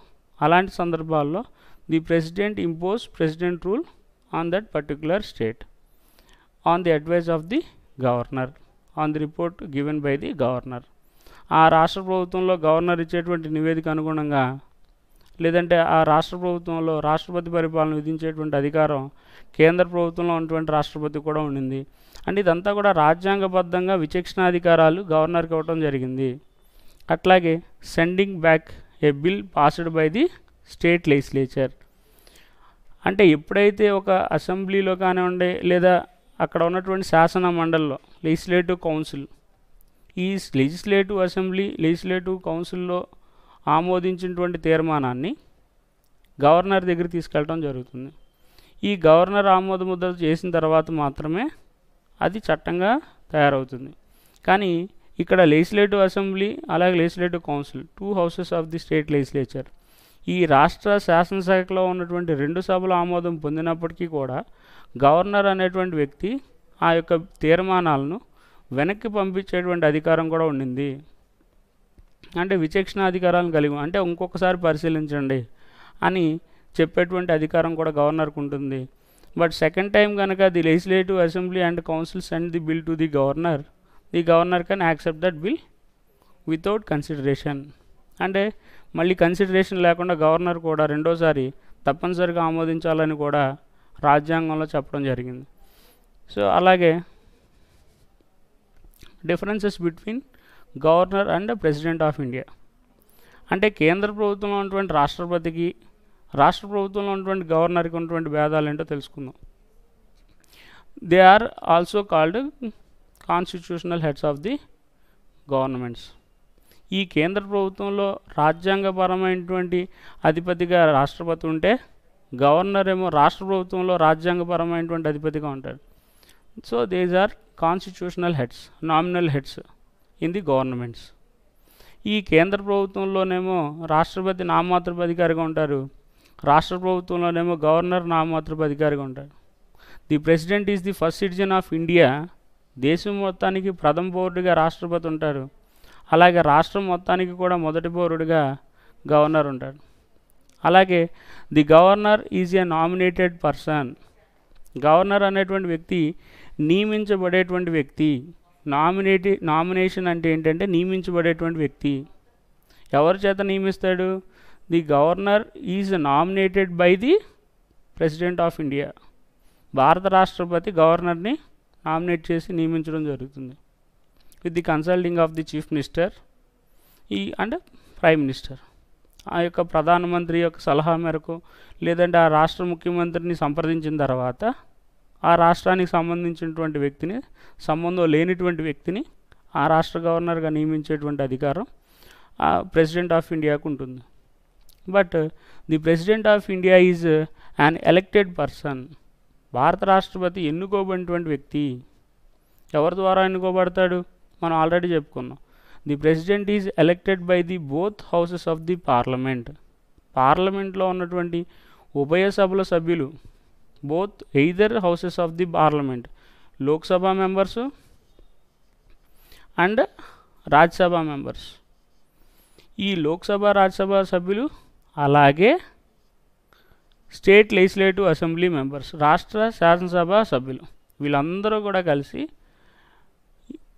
Speaker 1: అలాంటి సందర్భాల్లో the president impose president rule on that particular state on the advise of the governor on the report given by the governor ఆ రాష్ట్ర ప్రభుత్వంలో గవర్నర్ ఇచ్చేటువంటి నివేదిక అనుగుణంగా లేదంటే ఆ రాష్ట్ర ప్రభుత్వంలో రాష్ట్రపతి పరిపాలన విధించేటువంటి అధికారం కేంద్ర ప్రభుత్వంలో ఉన్నటువంటి రాష్ట్రపతి కూడా ఉండింది అంటే ఇదంతా కూడా రాజ్యాంగబద్ధంగా విచక్షణాధికారాలు గవర్నర్కి ఇవ్వడం జరిగింది అట్లాగే sending back a bill passed by the state legislature అంటే ఎప్పుడైతే ఒక అసెంబ్లీలో కానివ్వండి లేదా అక్కడ ఉన్నటువంటి శాసన మండలిలో లెజిస్లేటివ్ కౌన్సిల్ ఈ లెజిస్లేటివ్ అసెంబ్లీ లెజిస్లేటివ్ కౌన్సిల్లో ఆమోదించినటువంటి తీర్మానాన్ని గవర్నర్ దగ్గర తీసుకెళ్ళడం జరుగుతుంది ఈ గవర్నర్ ఆమోద ముద్ర చేసిన తర్వాత మాత్రమే అది చట్టంగా తయారవుతుంది కానీ ఇక్కడ లెజిస్లేటివ్ అసెంబ్లీ అలాగే legislative council two houses of the state legislature ఈ రాష్ట్ర శాసనసభలో ఉన్నటువంటి రెండు సభలు ఆమోదం పొందినప్పటికీ కూడా గవర్నర్ అనేటువంటి వ్యక్తి ఆ యొక్క తీర్మానాలను వెనక్కి పంపించేటువంటి అధికారం కూడా ఉండింది అంటే అధికారాలను కలిగి అంటే ఇంకొకసారి పరిశీలించండి అని చెప్పేటువంటి అధికారం కూడా గవర్నర్కు ఉంటుంది బట్ సెకండ్ టైం కనుక the legislative assembly and council send the bill to the governor the governor can accept that bill without consideration అంటే మళ్ళీ కన్సిడరేషన్ లేకుండా గవర్నర్ కూడా రెండోసారి తప్పనిసరిగా ఆమోదించాలని కూడా రాజ్యాంగంలో చెప్పడం జరిగింది సో అలాగే differences between governor and president of India అంటే కేంద్ర ప్రభుత్వంలో ఉన్నటువంటి రాష్ట్రపతికి రాష్ట్ర ప్రభుత్వంలో ఉన్నటువంటి గవర్నర్కి ఉన్నటువంటి భేదాలు ఏంటో తెలుసుకుందాం they are also called constitutional heads of the governments ఈ కేంద్ర ప్రభుత్వంలో రాజ్యాంగపరమైనటువంటి అధిపతిగా రాష్ట్రపతి ఉంటే గవర్నర్ ఏమో రాష్ట్ర ప్రభుత్వంలో రాజ్యాంగపరమైనటువంటి అధిపతిగా ఉంటాడు so these are constitutional heads nominal heads in the governments ఈ కేంద్ర ప్రభుత్వంలోనేమో రాష్ట్రపతి నామమాత్రపు అధికారిగా ఉంటారు రాష్ట్ర ప్రభుత్వంలోనేమో గవర్నర్ నామమాత్రపు అధికారిగా ఉంటారు the president is the first citizen of India దేశం మొత్తానికి ప్రథమ పౌరుడిగా రాష్ట్రపతి ఉంటారు అలాగే రాష్ట్రం మొత్తానికి కూడా మొదటి పౌరుడిగా గవర్నర్ ఉంటాడు అలాగే the governor is a nominated person governor అనేటువంటి వ్యక్తి నియమించబడేటువంటి వ్యక్తి నామినేటి నామినేషన్ అంటే ఏంటంటే నియమించబడేటువంటి వ్యక్తి ఎవరి చేత నియమిస్తాడు the governor is nominated by the president of India భారత రాష్ట్రపతి గవర్నర్ని నామినేట్ చేసి నియమించడం జరుగుతుంది with the consulting of the chief minister ఈ అంటే ప్రైమ్ మినిస్టర్ ఆ యొక్క ప్రధానమంత్రి యొక్క సలహా మేరకు లేదంటే ఆ రాష్ట్ర ముఖ్యమంత్రిని సంప్రదించిన తర్వాత ఆ రాష్ట్రానికి సంబంధించినటువంటి వ్యక్తిని సంబంధం లేనిటువంటి వ్యక్తిని ఆ రాష్ట్ర గవర్నర్గా నియమించేటువంటి అధికారం ఆ ప్రెసిడెంట్ ఆఫ్ ఇండియాకు ఉంటుంది but the president of India is an elected person భారత రాష్ట్రపతి ఎన్నుకోబడినటువంటి వ్యక్తి ఎవరి ద్వారా ఎన్నుకోబడతాడు మనం ఆల్రెడీ చెప్పుకున్నాం the president is elected by the both houses of the parliament పార్లమెంట్లో ఉన్నటువంటి ఉభయ సభల సభ్యులు both either houses of the parliament Lok Sabha members and Rajya Sabha members ఈ లోక్సభ రాజ్యసభ సభ్యులు అలాగే స్టేట్ లెజిస్లేటివ్ అసెంబ్లీ మెంబర్స్ రాష్ట్ర శాసనసభ సభ్యులు వీళ్ళందరూ కూడా కలిసి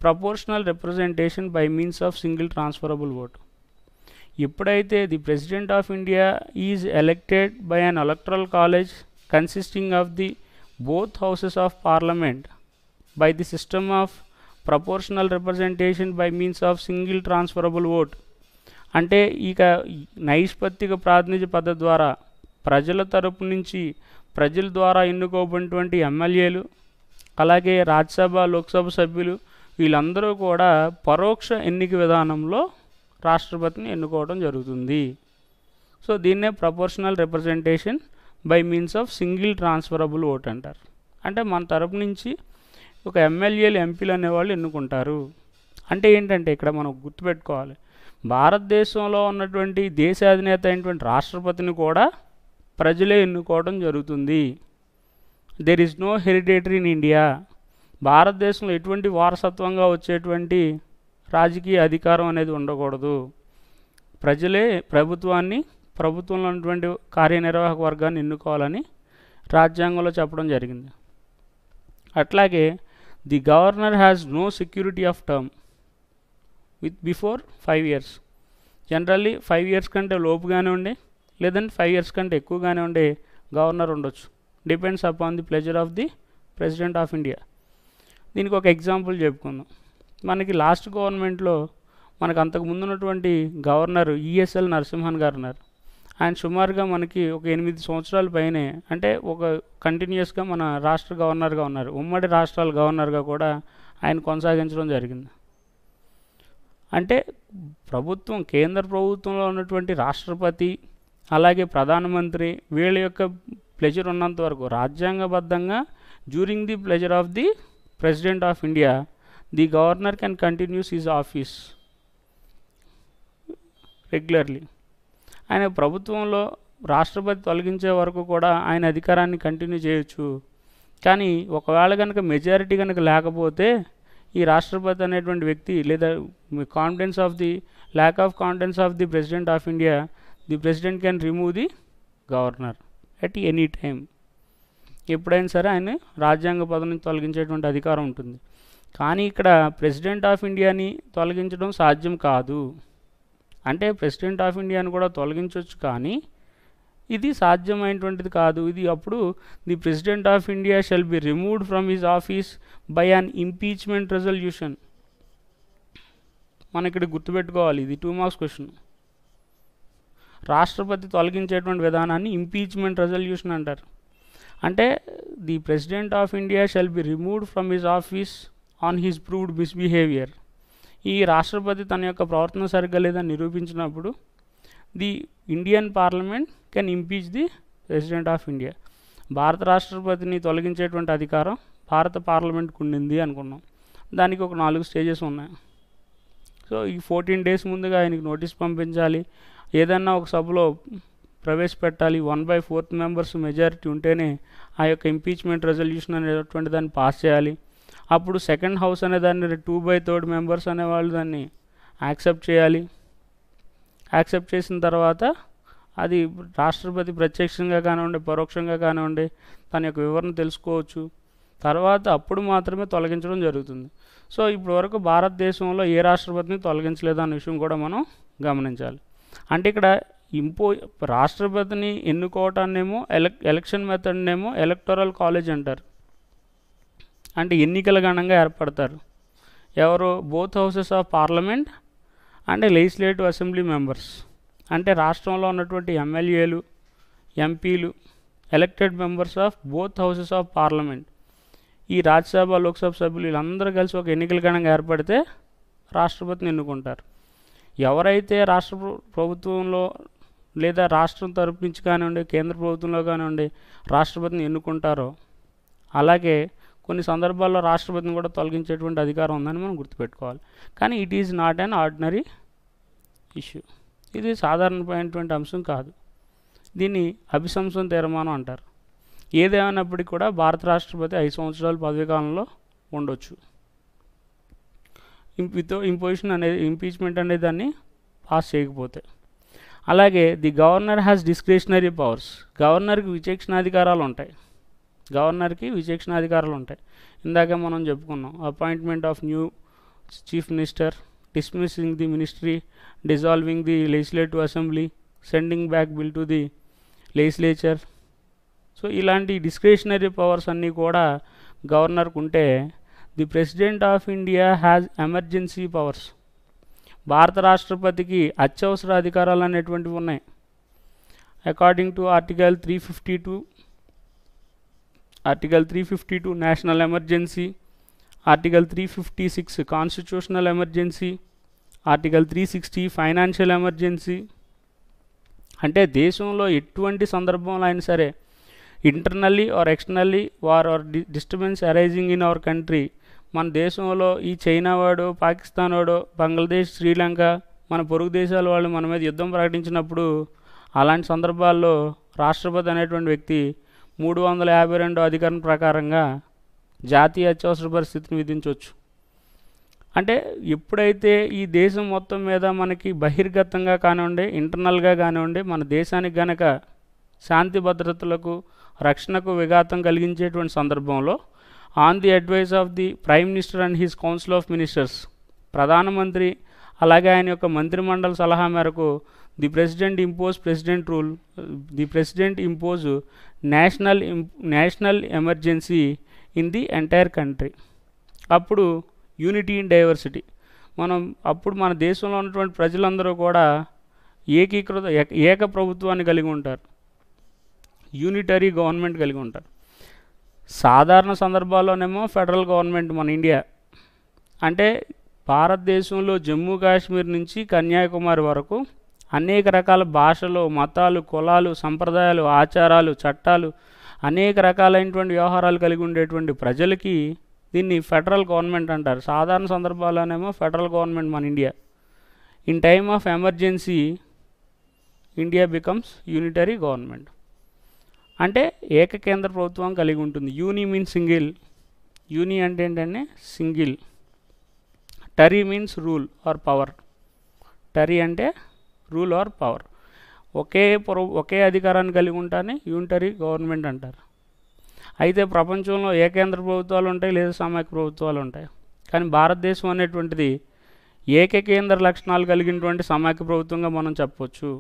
Speaker 1: proportional representation by means of single transferable vote ఎప్పుడైతే the president of India is elected by an electoral college consisting of the both houses of parliament by the system of proportional representation by means of single transferable vote అంటే ఇక నైష్పత్తిక ప్రాతినిధ్య పద్ధతి ద్వారా ప్రజల తరపు నుంచి ప్రజల ద్వారా ఎన్నుకోబడినటువంటి ఎమ్మెల్యేలు అలాగే రాజ్యసభ లోక్సభ సభ్యులు వీళ్ళందరూ కూడా పరోక్ష ఎన్నిక విధానంలో రాష్ట్రపతిని ఎన్నుకోవడం జరుగుతుంది సో దీన్నే proportional representation by means of single transferable vote అంటారు అంటే మన తరపు నుంచి ఒక ఎమ్మెల్యేలు ఎంపీలు అనేవాళ్ళు ఎన్నుకుంటారు అంటే ఏంటంటే ఇక్కడ మనం గుర్తుపెట్టుకోవాలి భారతదేశంలో ఉన్నటువంటి దేశాధినేత అయినటువంటి రాష్ట్రపతిని కూడా ప్రజలే ఎన్నుకోవడం జరుగుతుంది there is no hereditary in India భారతదేశంలో ఎటువంటి వారసత్వంగా వచ్చేటువంటి రాజకీయ అధికారం అనేది ఉండకూడదు ప్రజలే ప్రభుత్వాన్ని ప్రభుత్వంలో ఉన్నటువంటి కార్యనిర్వాహక వర్గాన్ని ఎన్నుకోవాలని రాజ్యాంగంలో చెప్పడం జరిగింది అట్లాగే the governor has no security of term with before five years generally five years కంటే లోపుగానే ఉండే లేదంటే ఫైవ్ ఇయర్స్ కంటే ఎక్కువగానే ఉండే గవర్నర్ ఉండొచ్చు depends upon the pleasure of the president of India దీనికి ఒక ఎగ్జాంపుల్ చెప్పుకుందాం మనకి లాస్ట్ గవర్నమెంట్లో మనకు అంతకుముందు ఉన్నటువంటి గవర్నర్ ఈఎస్ఎల్ నరసింహన్ గారు ఉన్నారు ఆయన సుమారుగా మనకి ఒక ఎనిమిది సంవత్సరాల పైనే అంటే ఒక కంటిన్యూస్గా మన రాష్ట్ర గవర్నర్గా ఉన్నారు ఉమ్మడి రాష్ట్రాల గవర్నర్గా కూడా ఆయన కొనసాగించడం జరిగింది అంటే ప్రభుత్వం కేంద్ర ప్రభుత్వంలో ఉన్నటువంటి రాష్ట్రపతి అలాగే ప్రధానమంత్రి వీళ్ళ యొక్క ప్లెజర్ ఉన్నంత వరకు రాజ్యాంగబద్ధంగా during the pleasure of the president of India the governor can continues his office regularly ఆయన ప్రభుత్వంలో రాష్ట్రపతి తొలగించే వరకు కూడా ఆయన అధికారాన్ని కంటిన్యూ చేయొచ్చు కానీ ఒకవేళ కనుక మెజారిటీ కనుక లేకపోతే ఈ రాష్ట్రపతి అనేటువంటి వ్యక్తి లేదా confidence of the lack of confidence of the president of India the president can remove the governor at any time ఎప్పుడైనా సరే ఆయన రాజ్యాంగ పదవిని తొలగించేటువంటి అధికారం ఉంటుంది కానీ ఇక్కడ ప్రెసిడెంట్ ఆఫ్ ఇండియాని తొలగించడం సాధ్యం కాదు అంటే ప్రెసిడెంట్ ఆఫ్ ఇండియాను కూడా తొలగించవచ్చు కానీ ఇది సాధ్యమైనటువంటిది కాదు ఇది అప్పుడు the president of India shall be removed from his office by an impeachment resolution మన ఇక్కడ గుర్తుపెట్టుకోవాలి ఇది టూ మార్క్స్ క్వశ్చన్ రాష్ట్రపతి తొలగించేటువంటి విధానాన్ని ఇంపీచ్మెంట్ రెజల్యూషన్ అంటారు అంటే the president of India shall be removed from his office on his proved misbehaviour ఈ రాష్ట్రపతి తన యొక్క ప్రవర్తన సరిగ్గా లేదని నిరూపించినప్పుడు the Indian parliament can impeach the president of India భారత రాష్ట్రపతిని తొలగించేటువంటి అధికారం భారత పార్లమెంట్కు ఉండింది అనుకున్నాం దానికి ఒక నాలుగు స్టేజెస్ ఉన్నాయి సో ఈ ఫోర్టీన్ డేస్ ముందుగా ఆయనకి నోటీస్ పంపించాలి ఏదన్నా ఒక సభలో ప్రవేశపెట్టాలి one by fourth members majority ఉంటేనే ఆ యొక్క ఇంపీచ్మెంట్ రెజల్యూషన్ అనేటువంటి దాన్ని పాస్ చేయాలి అప్పుడు సెకండ్ హౌస్ అనే దాన్ని టూ బై థర్డ్ మెంబర్స్ అనేవాళ్ళు దాన్ని యాక్సెప్ట్ చేయాలి యాక్సెప్ట్ చేసిన తర్వాత అది రాష్ట్రపతి ప్రత్యక్షంగా కానివ్వండి పరోక్షంగా కానివ్వండి తన యొక్క వివరణ తెలుసుకోవచ్చు తర్వాత అప్పుడు మాత్రమే తొలగించడం జరుగుతుంది సో ఇప్పటి వరకు భారతదేశంలో ఏ రాష్ట్రపతిని తొలగించలేదు అన్న విషయం కూడా మనం గమనించాలి అంటే ఇక్కడ ఇంపో రాష్ట్రపతిని ఎన్నుకోవటాన్నేమో ఎలక్ ఎలక్షన్ మెథడ్నేమో ఎలక్టోరల్ కాలేజ్ అంటారు అంటే ఎన్నికల గణంగా ఏర్పడతారు ఎవరు బోత్ హౌసెస్ ఆఫ్ పార్లమెంట్ అంటే లెజిస్లేటివ్ అసెంబ్లీ మెంబర్స్ అంటే రాష్ట్రంలో ఉన్నటువంటి ఎమ్మెల్యేలు ఎంపీలు elected members of both houses of parliament ఈ రాజ్యసభ లోక్సభ సభ్యులు వీళ్ళందరూ కలిసి ఒక ఎన్నికల గణంగా ఏర్పడితే రాష్ట్రపతిని ఎన్నుకుంటారు ఎవరైతే రాష్ట్ర ప్రభుత్వంలో లేదా రాష్ట్రం తరపు నుంచి కానివ్వండి కేంద్ర ప్రభుత్వంలో కానివ్వండి రాష్ట్రపతిని ఎన్నుకుంటారో అలాగే కొన్ని సందర్భాల్లో రాష్ట్రపతిని కూడా తొలగించేటువంటి అధికారం ఉందని మనం గుర్తుపెట్టుకోవాలి కానీ it is not an ordinary issue ఇది సాధారణమైనటువంటి అంశం కాదు దీన్ని అభిశంసం తీర్మానం అంటారు ఏదేమైనప్పటికీ కూడా భారత రాష్ట్రపతి ఐదు సంవత్సరాలు పదవీకాలంలో ఉండొచ్చు ఇంపితో ఇంపోజిషన్ అనేది ఇంపీచ్మెంట్ అనేది దాన్ని పాస్ చేయకపోతే అలాగే the governor has discretionary powers గవర్నర్కి విచక్షణాధికారాలు ఉంటాయి గవర్నర్కి అధికారులు ఉంటాయి ఇందాక మనం చెప్పుకున్నాం appointment of new chief minister dismissing the ministry dissolving the legislative assembly sending back bill to the legislature so ఇలాంటి డిస్క్రిషనరీ పవర్స్ అన్నీ కూడా గవర్నర్కు ఉంటే the president of India has emergency powers భారత రాష్ట్రపతికి అత్యవసర అధికారాలు అనేటువంటివి ఉన్నాయి according to article three fifty two article three fifty two national emergency article three fifty six Constitutional emergency article three sixty financial emergency అంటే దేశంలో ఎటువంటి సందర్భంలో అయినా సరే internally or externally war or the disturbance arising in our country మన దేశంలో ఈ China వాడు పాకిస్తాన్ వాడు బంగ్లాదేశ్ శ్రీలంక మన పొరుగు దేశాల వాళ్ళు మన మీద యుద్ధం ప్రకటించినప్పుడు అలాంటి సందర్భాల్లో రాష్ట్రపతి అనేటువంటి వ్యక్తి మూడు వందల యాభై రెండో అధికారం ప్రకారంగా జాతీయ అత్యవసర పరిస్థితిని విధించవచ్చు అంటే ఎప్పుడైతే ఈ దేశం మొత్తం మీద మనకి బహిర్గతంగా కానివ్వండి ఇంటర్నల్గా కానివ్వండి మన దేశానికి గనక శాంతి భద్రతలకు రక్షణకు విఘాతం కలిగించేటువంటి సందర్భంలో on the advice of the prime minister and his council of ministers ప్రధానమంత్రి అలాగే ఆయన యొక్క మంత్రిమండలి సలహా మేరకు the president impose president rule the president impose national national emergency in the entire country అప్పుడు యూనిటీ ఇన్ డైవర్సిటీ మనం అప్పుడు మన దేశంలో ఉన్నటువంటి ప్రజలందరూ కూడా ఏకీకృత ఏక ప్రభుత్వాన్ని కలిగి ఉంటారు యూనిటరీ గవర్నమెంట్ కలిగి ఉంటారు సాధారణ సందర్భాల్లోనేమో ఫెడరల్ గవర్నమెంట్ మన ఇండియా అంటే భారతదేశంలో జమ్మూ కాశ్మీర్ నుంచి కన్యాకుమారి వరకు అనేక రకాల భాషలు మతాలు కులాలు సంప్రదాయాలు ఆచారాలు చట్టాలు అనేక రకాలైనటువంటి వ్యవహారాలు కలిగి ఉండేటువంటి ప్రజలకి దీన్ని ఫెడరల్ గవర్నమెంట్ అంటారు సాధారణ సందర్భాల్లోనేమో ఫెడరల్ గవర్నమెంట్ మన India in time of emergency India becomes unitary government అంటే ఏకకేంద్ర ప్రభుత్వం కలిగి ఉంటుంది యూని మీన్ సింగిల్ యూని అంటే ఏంటంటే single tary means rule or power tary అంటే రూల్ ఆర్ పవర్ ఒకే ఒకే అధికారాన్ని కలిగి ఉంటానే యూనిటరీ గవర్నమెంట్ అంటారు అయితే ప్రపంచంలో ఏ కేంద్ర ప్రభుత్వాలు ఉంటాయి లేదా సామాజిక ప్రభుత్వాలు ఉంటాయి కానీ భారతదేశం అనేటువంటిది ఏకకేంద్ర లక్షణాలు కలిగినటువంటి సమాఖ్య ప్రభుత్వంగా మనం చెప్పవచ్చు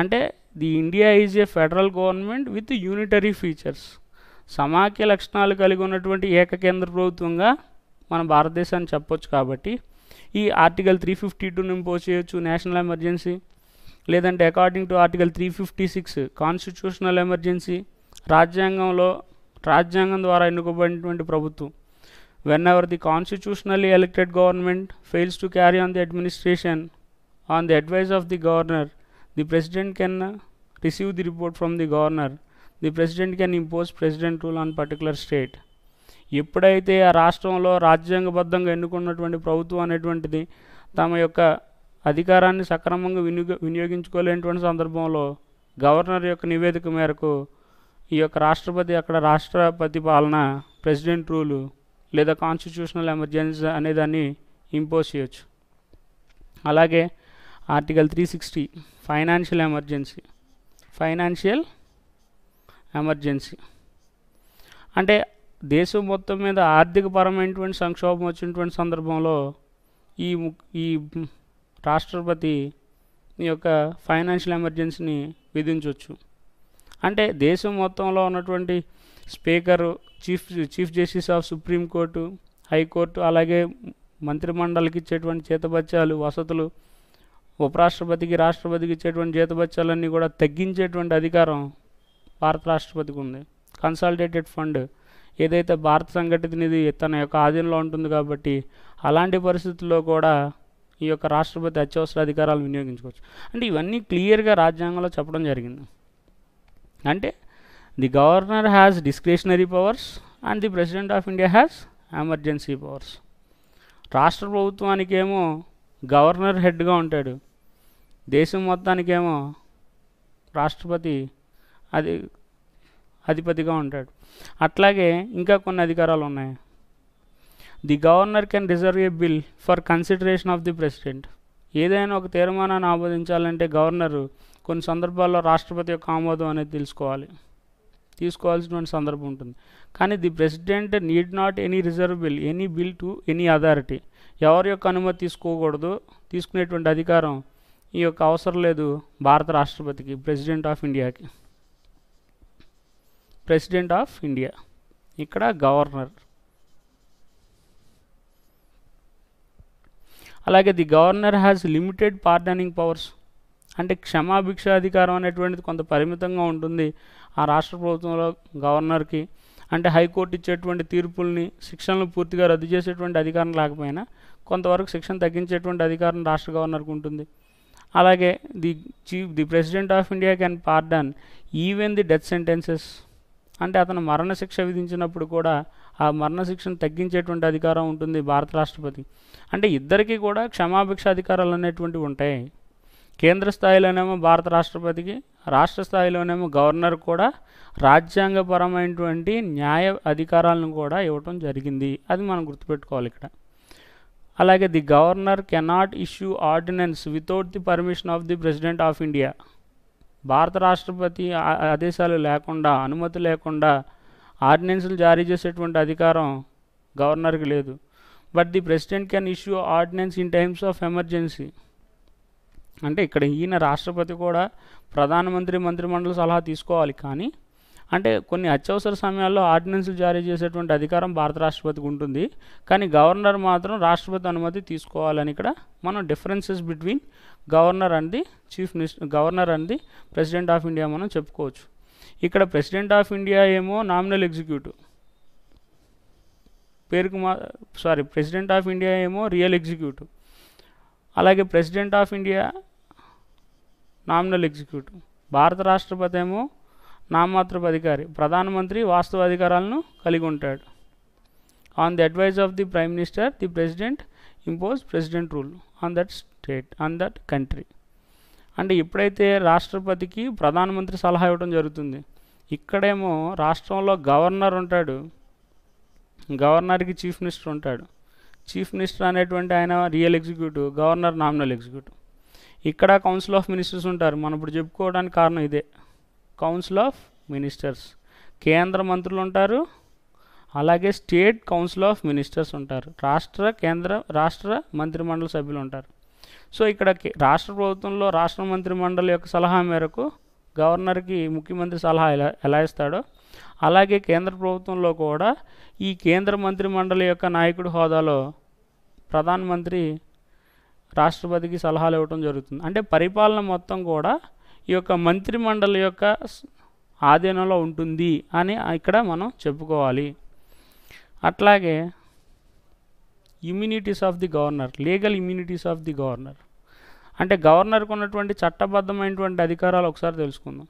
Speaker 1: అంటే the India is a federal government with unitary features సమాఖ్య లక్షణాలు కలిగి ఉన్నటువంటి ఏకకేంద్ర ప్రభుత్వంగా మన భారతదేశాన్ని చెప్పొచ్చు కాబట్టి ఈ ఆర్టికల్ త్రీ ఫిఫ్టీ టూను ఇంపోజ్ చేయొచ్చు నేషనల్ ఎమర్జెన్సీ లేదంటే according to article three fifty six constitutional emergency రాజ్యాంగంలో రాజ్యాంగం ద్వారా ఎన్నుకోబడినటువంటి ప్రభుత్వం whenever the constitutionally elected government fails to carry on the administration on the advice of the governor the president can receive the report from the governor the president can impose president rule on particular state ఎప్పుడైతే ఆ రాష్ట్రంలో రాజ్యాంగబద్ధంగా ఎన్నుకున్నటువంటి ప్రభుత్వం అనేటువంటిది తమ యొక్క అధికారాన్ని సక్రమంగా వినియోగ వినియోగించుకోలేనటువంటి సందర్భంలో గవర్నర్ యొక్క నివేదిక మేరకు ఈ యొక్క రాష్ట్రపతి అక్కడ రాష్ట్రపతి పాలన ప్రెసిడెంట్ రూలు లేదా కాన్స్టిట్యూషనల్ ఎమర్జెన్సీ అనేదాన్ని ఇంపోజ్ చేయొచ్చు అలాగే article three sixty financial emergency financial emergency అంటే దేశం మొత్తం మీద ఆర్థికపరమైనటువంటి సంక్షోభం వచ్చినటువంటి సందర్భంలో ఈ ఈ రాష్ట్రపతి యొక్క ఫైనాన్షియల్ ఎమర్జెన్సీని విధించవచ్చు అంటే దేశం మొత్తంలో ఉన్నటువంటి speaker chief chief justice of supreme court high court అలాగే మంత్రిమండలికి ఇచ్చేటువంటి చేతబత్యాలు వసతులు ఉపరాష్ట్రపతికి రాష్ట్రపతికి ఇచ్చేటువంటి జీతబత్యాలన్నీ కూడా తగ్గించేటువంటి అధికారం భారత రాష్ట్రపతికి ఉంది కన్సాలిడేటెడ్ ఫండ్ ఏదైతే భారత సంఘటిత నిధి తన యొక్క ఆధీనంలో ఉంటుంది కాబట్టి అలాంటి పరిస్థితుల్లో కూడా ఈ యొక్క రాష్ట్రపతి అత్యవసర అధికారాలు వినియోగించుకోవచ్చు అంటే ఇవన్నీ క్లియర్గా రాజ్యాంగంలో చెప్పడం జరిగింది అంటే the governor has discretionary powers and the president of India has emergency powers రాష్ట్ర ప్రభుత్వానికేమో గవర్నర్ హెడ్గా ఉంటాడు దేశం మొత్తానికేమో రాష్ట్రపతి అది అధిపతిగా ఉంటాడు అట్లాగే ఇంకా కొన్ని అధికారాలు ఉన్నాయి the governor can reserve a bill for consideration of the president ఏదైనా ఒక తీర్మానాన్ని ఆమోదించాలంటే గవర్నర్ కొన్ని సందర్భాల్లో రాష్ట్రపతి యొక్క ఆమోదం అనేది తెలుసుకోవాలి తీసుకోవాల్సినటువంటి సందర్భం ఉంటుంది కానీ the president need not any reserve bill any bill to any authority ఎవరి యొక్క అనుమతి తీసుకోకూడదు తీసుకునేటువంటి అధికారం ఈ యొక్క అవసరం లేదు భారత రాష్ట్రపతికి ప్రెసిడెంట్ ఆఫ్ ఇండియాకి ప్రెసిడెంట్ ఆఫ్ ఇండియా ఇక్కడ గవర్నర్ అలాగే the governor has limited pardoning powers అంటే క్షమాభిక్ష అధికారం అనేటువంటిది కొంత పరిమితంగా ఉంటుంది ఆ రాష్ట్ర ప్రభుత్వంలో గవర్నర్కి అంటే హైకోర్టు ఇచ్చేటువంటి తీర్పుల్ని శిక్షణను పూర్తిగా రద్దు చేసేటువంటి అధికారం లేకపోయినా కొంతవరకు శిక్షణ తగ్గించేటువంటి అధికారం రాష్ట్ర గవర్నర్కి ఉంటుంది అలాగే the chief the president of India can pardon even the death sentences అంటే అతను మరణశిక్ష విధించినప్పుడు కూడా ఆ మరణశిక్షను తగ్గించేటువంటి అధికారం ఉంటుంది భారత రాష్ట్రపతి అంటే ఇద్దరికీ కూడా క్షమాభిక్ష అధికారాలు అనేటువంటివి ఉంటాయి కేంద్ర స్థాయిలోనేమో భారత రాష్ట్రపతికి రాష్ట్ర స్థాయిలోనేమో గవర్నర్ కూడా రాజ్యాంగపరమైనటువంటి న్యాయ అధికారాలను కూడా ఇవ్వటం జరిగింది అది మనం గుర్తుపెట్టుకోవాలి ఇక్కడ అలాగే the governor cannot issue ordinance without the permission of the president of India భారత రాష్ట్రపతి ఆదేశాలు లేకుండా అనుమతి లేకుండా ఆర్డినెన్సులు జారీ చేసేటువంటి అధికారం గవర్నర్కి లేదు but the president can issue ordinance in times of emergency అంటే ఇక్కడ ఈయన రాష్ట్రపతి కూడా ప్రధానమంత్రి మంత్రిమండలి సలహా తీసుకోవాలి కానీ అంటే కొన్ని అత్యవసర సమయాల్లో ఆర్డినెన్సులు జారీ చేసేటువంటి అధికారం భారత రాష్ట్రపతికి ఉంటుంది కానీ గవర్నర్ మాత్రం రాష్ట్రపతి అనుమతి తీసుకోవాలని ఇక్కడ మనం differences between governor and the chief minister governor and the president of India మనం చెప్పుకోవచ్చు ఇక్కడ ప్రెసిడెంట్ ఆఫ్ ఇండియా ఏమో నామినల్ ఎగ్జిక్యూటివ్ పేరుకు మా సారీ ప్రెసిడెంట్ ఆఫ్ ఇండియా ఏమో రియల్ ఎగ్జిక్యూటివ్ అలాగే president of India nominal executive భారత రాష్ట్రపతి ఏమో నామమాత్రపు అధికారి ప్రధానమంత్రి వాస్తవ అధికారాలను కలిగి ఉంటాడు on the advise of the prime minister the president impose president rule on that state and that country అంటే ఇప్పుడైతే రాష్ట్రపతికి ప్రధానమంత్రి సలహా ఇవ్వడం జరుగుతుంది ఇక్కడేమో రాష్ట్రంలో గవర్నర్ ఉంటాడు గవర్నర్కి చీఫ్ మినిస్టర్ ఉంటాడు చీఫ్ మినిస్టర్ అనేటువంటి ఆయన real executive governor nominal executive ఇక్కడ కౌన్సిల్ ఆఫ్ మినిస్టర్స్ ఉంటారు మనం ఇప్పుడు చెప్పుకోవడానికి కారణం ఇదే కౌన్సిల్ ఆఫ్ మినిస్టర్స్ కేంద్ర మంత్రులు ఉంటారు అలాగే స్టేట్ కౌన్సిల్ ఆఫ్ మినిస్టర్స్ ఉంటారు రాష్ట్ర కేంద్ర రాష్ట్ర మంత్రిమండలి సభ్యులు ఉంటారు సో ఇక్కడ రాష్ట్ర ప్రభుత్వంలో రాష్ట్ర మంత్రి మండలి యొక్క సలహా మేరకు గవర్నర్కి ముఖ్యమంత్రి సలహా ఎలా ఎలా ఇస్తాడో అలాగే కేంద్ర ప్రభుత్వంలో కూడా ఈ కేంద్ర మంత్రి మండలి యొక్క నాయకుడి హోదాలో ప్రధానమంత్రి రాష్ట్రపతికి సలహాలు ఇవ్వడం జరుగుతుంది అంటే పరిపాలన మొత్తం కూడా ఈ యొక్క మంత్రి మండలి యొక్క ఆధీనంలో ఉంటుంది అని ఇక్కడ మనం చెప్పుకోవాలి అట్లాగే immunities of the governor legal immunities of the governor అంటే గవర్నర్కు ఉన్నటువంటి చట్టబద్ధమైనటువంటి అధికారాలు ఒకసారి తెలుసుకుందాం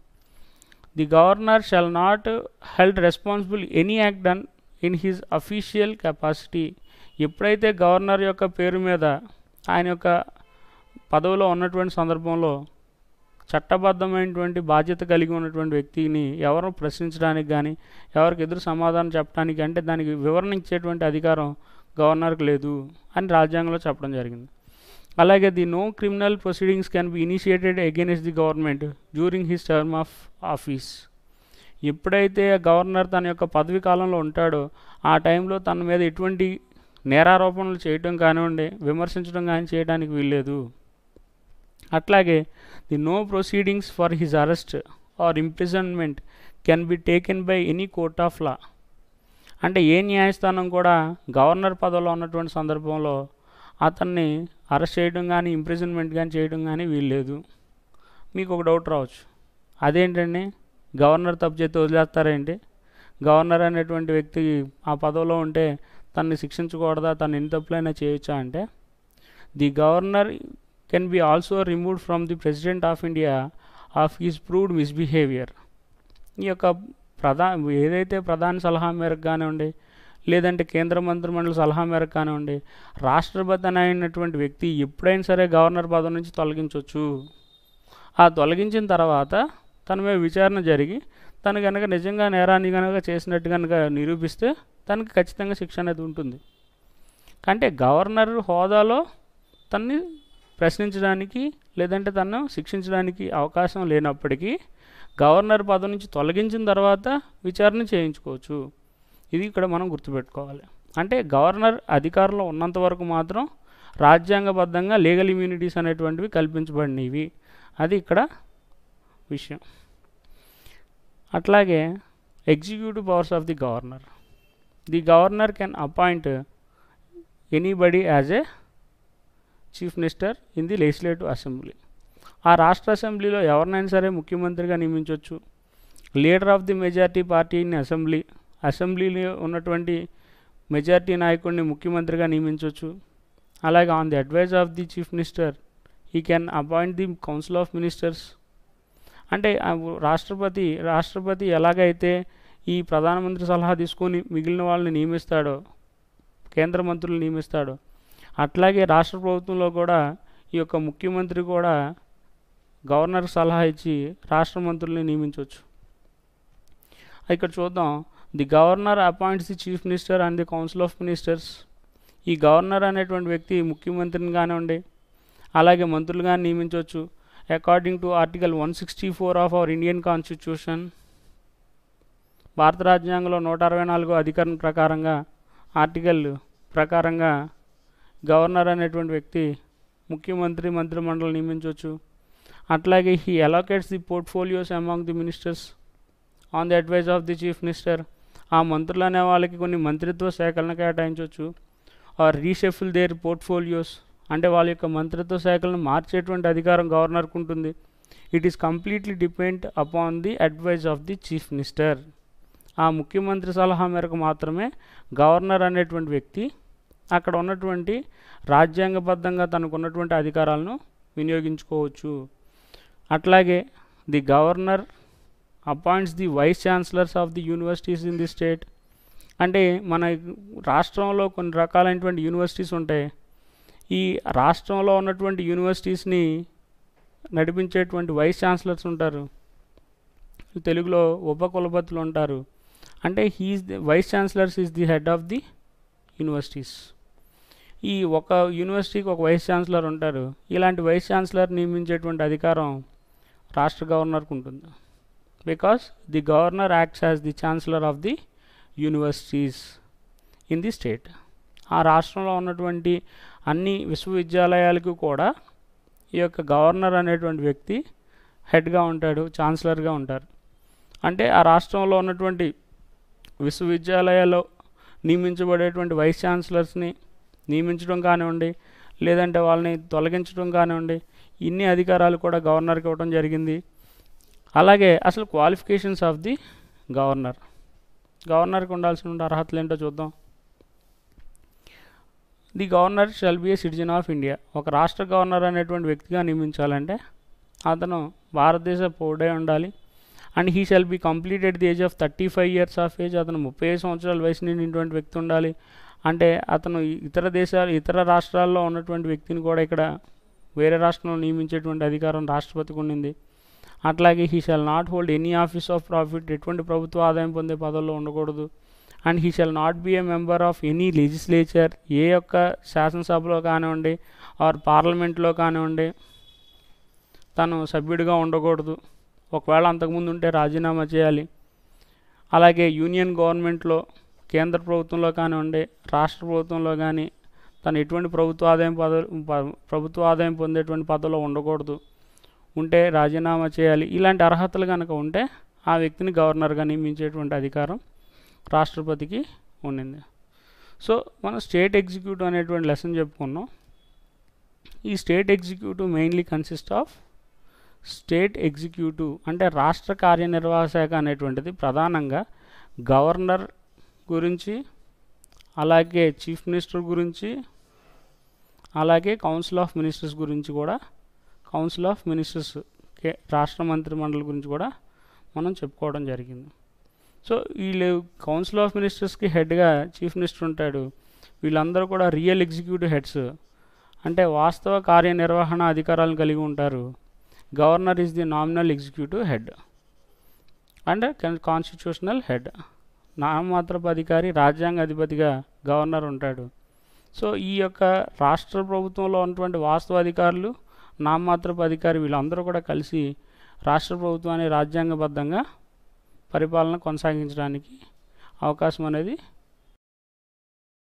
Speaker 1: the governor shall not held responsible any act done in his official capacity ఎప్పుడైతే గవర్నర్ యొక్క పేరు మీద ఆయన యొక్క పదవిలో ఉన్నటువంటి సందర్భంలో చట్టబద్ధమైనటువంటి బాధ్యత కలిగి ఉన్నటువంటి వ్యక్తిని ఎవరు ప్రశ్నించడానికి కానీ ఎవరికి ఎదురు సమాధానం చెప్పడానికి అంటే దానికి వివరణ ఇచ్చేటువంటి అధికారం గవర్నర్కి లేదు అని రాజ్యాంగంలో చెప్పడం జరిగింది అలాగే the no criminal proceedings can be initiated against the government during his term of office ఎప్పుడైతే గవర్నర్ తన యొక్క పదవి కాలంలో ఉంటాడో ఆ టైంలో తన మీద ఎటువంటి నేరారోపణలు చేయటం కానివ్వండి విమర్శించడం కానీ చేయడానికి వీల్లేదు అట్లాగే the no proceedings for his arrest or imprisonment can be taken by any court of law అంటే ఏ న్యాయస్థానం కూడా గవర్నర్ పదవిలో ఉన్నటువంటి సందర్భంలో అతన్ని అరెస్ట్ చేయడం కానీ ఇంప్రిజన్మెంట్ కానీ చేయడం కానీ వీల్లేదు మీకు ఒక డౌట్ రావచ్చు అదేంటండి గవర్నర్ తప్పు చేస్తే వదిలేస్తారేంటి గవర్నర్ అనేటువంటి వ్యక్తి ఆ పదవిలో ఉంటే తనని శిక్షించకూడదా తను ఎన్ని తప్పులైనా చేయొచ్చా అంటే the governor can be also removed from the president of India of his proved misbehaviour ఈ యొక్క ప్రధా ఏదైతే ప్రధాన సలహా మేరకు కానివ్వండి లేదంటే కేంద్ర మంత్రిమండలి సలహా మేరకు కానివ్వండి రాష్ట్రపతి అయినటువంటి వ్యక్తి ఎప్పుడైనా సరే గవర్నర్ పదవి నుంచి తొలగించవచ్చు ఆ తొలగించిన తర్వాత తన మీద విచారణ జరిగి తను కనుక నిజంగా నేరాన్ని కనుక చేసినట్టు కనుక నిరూపిస్తే తనకి ఖచ్చితంగా శిక్ష అనేది ఉంటుంది అంటే గవర్నర్ హోదాలో తన్ని ప్రశ్నించడానికి లేదంటే తను శిక్షించడానికి అవకాశం లేనప్పటికీ గవర్నర్ పదవి నుంచి తొలగించిన తర్వాత విచారణ చేయించుకోవచ్చు ఇది ఇక్కడ మనం గుర్తుపెట్టుకోవాలి అంటే గవర్నర్ అధికారంలో ఉన్నంత వరకు మాత్రం రాజ్యాంగబద్ధంగా లీగల్ ఇమ్యూనిటీస్ అనేటువంటివి కల్పించబడినవి అది ఇక్కడ విషయం అట్లాగే executive powers of the governor the governor can appoint anybody as a chief minister in the legislative assembly ఆ రాష్ట్ర అసెంబ్లీలో ఎవరినైనా సరే ముఖ్యమంత్రిగా నియమించవచ్చు లీడర్ ఆఫ్ ది మెజార్టీ పార్టీని అసెంబ్లీ అసెంబ్లీలో ఉన్నటువంటి మెజార్టీ నాయకుడిని ముఖ్యమంత్రిగా నియమించవచ్చు అలాగే on the advise of the chief minister ఈ can appoint the council of ministers అంటే రాష్ట్రపతి రాష్ట్రపతి ఎలాగైతే ఈ ప్రధానమంత్రి సలహా తీసుకొని మిగిలిన వాళ్ళని నియమిస్తాడో కేంద్ర మంత్రులు నియమిస్తాడో అట్లాగే రాష్ట్ర ప్రభుత్వంలో కూడా ఈ యొక్క ముఖ్యమంత్రి కూడా గవర్నర్ సలహా ఇచ్చి రాష్ట్ర మంత్రుల్ని నియమించవచ్చు ఇక్కడ చూద్దాం the governor appoints the chief minister and the council of ministers ఈ గవర్నర్ అనేటువంటి వ్యక్తి ముఖ్యమంత్రిని కానివ్వండి అలాగే మంత్రులుగా నియమించవచ్చు according to article one sixty four of our Indian constitution భారత రాజ్యాంగంలో నూట అరవై నాలుగు అధికారం ప్రకారంగా ఆర్టికల్ ప్రకారంగా గవర్నర్ అనేటువంటి వ్యక్తి ముఖ్యమంత్రి మంత్రిమండలి నియమించవచ్చు అట్లాగే he allocates the portfolios among the ministers on the advise of the chief minister ఆ మంత్రులు అనే వాళ్ళకి కొన్ని మంత్రిత్వ శాఖలను కేటాయించవచ్చు ఆర్ రీషెఫిల్ దేర్ పోర్ట్ఫోలియోస్ అంటే వాళ్ళ యొక్క మంత్రిత్వ శాఖలను మార్చేటువంటి అధికారం గవర్నర్కు ఉంటుంది it is completely depend upon the advise of the chief minister ఆ ముఖ్యమంత్రి సలహా మేరకు మాత్రమే గవర్నర్ అనేటువంటి వ్యక్తి అక్కడ ఉన్నటువంటి రాజ్యాంగబద్ధంగా తనకున్నటువంటి అధికారాలను వినియోగించుకోవచ్చు అట్లాగే the governor appoints the vice chancellors of the universities in the state అంటే మన రాష్ట్రంలో కొన్ని రకాలైనటువంటి యూనివర్సిటీస్ ఉంటాయి ఈ రాష్ట్రంలో ఉన్నటువంటి యూనివర్సిటీస్ని నడిపించేటువంటి వైస్ ఛాన్సలర్స్ ఉంటారు తెలుగులో ఉపకులపతులు ఉంటారు అంటే he is the vice chancellors is the head of the universities ఈ ఒక యూనివర్సిటీకి ఒక వైస్ ఛాన్సలర్ ఉంటారు ఇలాంటి వైస్ ఛాన్సలర్ నియమించేటువంటి అధికారం రాష్ట్ర గవర్నర్కు ఉంటుంది because the governor acts as the chancellor of the universities in the state ఆ రాష్ట్రంలో ఉన్నటువంటి అన్ని విశ్వవిద్యాలయాలకు కూడా ఈ యొక్క గవర్నర్ అనేటువంటి వ్యక్తి హెడ్గా ఉంటాడు ఛాన్సలర్గా ఉంటారు అంటే ఆ రాష్ట్రంలో ఉన్నటువంటి విశ్వవిద్యాలయాల్లో నియమించబడేటువంటి వైస్ ఛాన్సలర్స్ని నియమించడం కానివ్వండి లేదంటే వాళ్ళని తొలగించడం కానివ్వండి ఇన్ని అధికారాలు కూడా గవర్నర్కి ఇవ్వడం జరిగింది అలాగే అసలు క్వాలిఫికేషన్స్ ఆఫ్ ది గవర్నర్ గవర్నర్కి ఉండాల్సిన అర్హతలు ఏంటో చూద్దాం the governor shall be a citizen of India ఒక రాష్ట్ర గవర్నర్ అనేటువంటి వ్యక్తిగా నియమించాలంటే అతను భారతదేశ పోడే ఉండాలి and he shall be completed the age of thirty five years of age అతను ముప్పై ఐదు సంవత్సరాల వయసు నిండినటువంటి వ్యక్తి ఉండాలి అంటే అతను ఇతర దేశాలు ఇతర రాష్ట్రాల్లో ఉన్నటువంటి వ్యక్తిని కూడా ఇక్కడ వేరే రాష్ట్రంలో నియమించేటువంటి అధికారం రాష్ట్రపతికి ఉండింది అట్లాగే he shall not hold any office of profit ఎటువంటి ప్రభుత్వ ఆదాయం పొందే పదవుల్లో ఉండకూడదు and he shall not be a member of any legislature ఏ యొక్క శాసనసభలో కానివ్వండి ఆర్ పార్లమెంట్లో కానివ్వండి తను సభ్యుడిగా ఉండకూడదు ఒకవేళ అంతకుముందు ఉంటే రాజీనామా చేయాలి అలాగే యూనియన్ గవర్నమెంట్లో కేంద్ర ప్రభుత్వంలో కానివ్వండి రాష్ట్ర ప్రభుత్వంలో కానీ తను ఎటువంటి ప్రభుత్వ ఆదాయం పద ప్రభుత్వ ఆదాయం పొందేటువంటి పదవిలో ఉండకూడదు ఉంటే రాజీనామా చేయాలి ఇలాంటి అర్హతలు కనుక ఉంటే ఆ వ్యక్తిని గవర్నర్గా నియమించేటువంటి అధికారం రాష్ట్రపతికి ఉండింది సో మనం స్టేట్ ఎగ్జిక్యూటివ్ అనేటువంటి లెసన్ చెప్పుకున్నాం ఈ state executive mainly consist of state executive అంటే రాష్ట్ర కార్యనిర్వాహ శాఖ అనేటువంటిది ప్రధానంగా గవర్నర్ గురించి అలాగే చీఫ్ మినిస్టర్ గురించి అలాగే కౌన్సిల్ ఆఫ్ మినిస్టర్స్ గురించి కూడా కౌన్సిల్ ఆఫ్ మినిస్టర్స్ రాష్ట్ర మంత్రి మండలి గురించి కూడా మనం చెప్పుకోవడం జరిగింది సో వీళ్ళు కౌన్సిల్ ఆఫ్ మినిస్టర్స్కి హెడ్గా చీఫ్ మినిస్టర్ ఉంటాడు వీళ్ళందరూ కూడా రియల్ ఎగ్జిక్యూటివ్ హెడ్స్ అంటే వాస్తవ కార్యనిర్వహణ అధికారాలను కలిగి ఉంటారు governor is the nominal executive head and constitutional head నామమాత్రపు అధికారి రాజ్యాంగ అధిపతిగా గవర్నర్ ఉంటాడు సో ఈ యొక్క రాష్ట్ర ప్రభుత్వంలో ఉన్నటువంటి వాస్తవ అధికారులు నామమాత్రపు అధికారి వీళ్ళందరూ కూడా కలిసి రాష్ట్ర ప్రభుత్వాన్ని రాజ్యాంగబద్ధంగా పరిపాలన కొనసాగించడానికి అవకాశం అనేది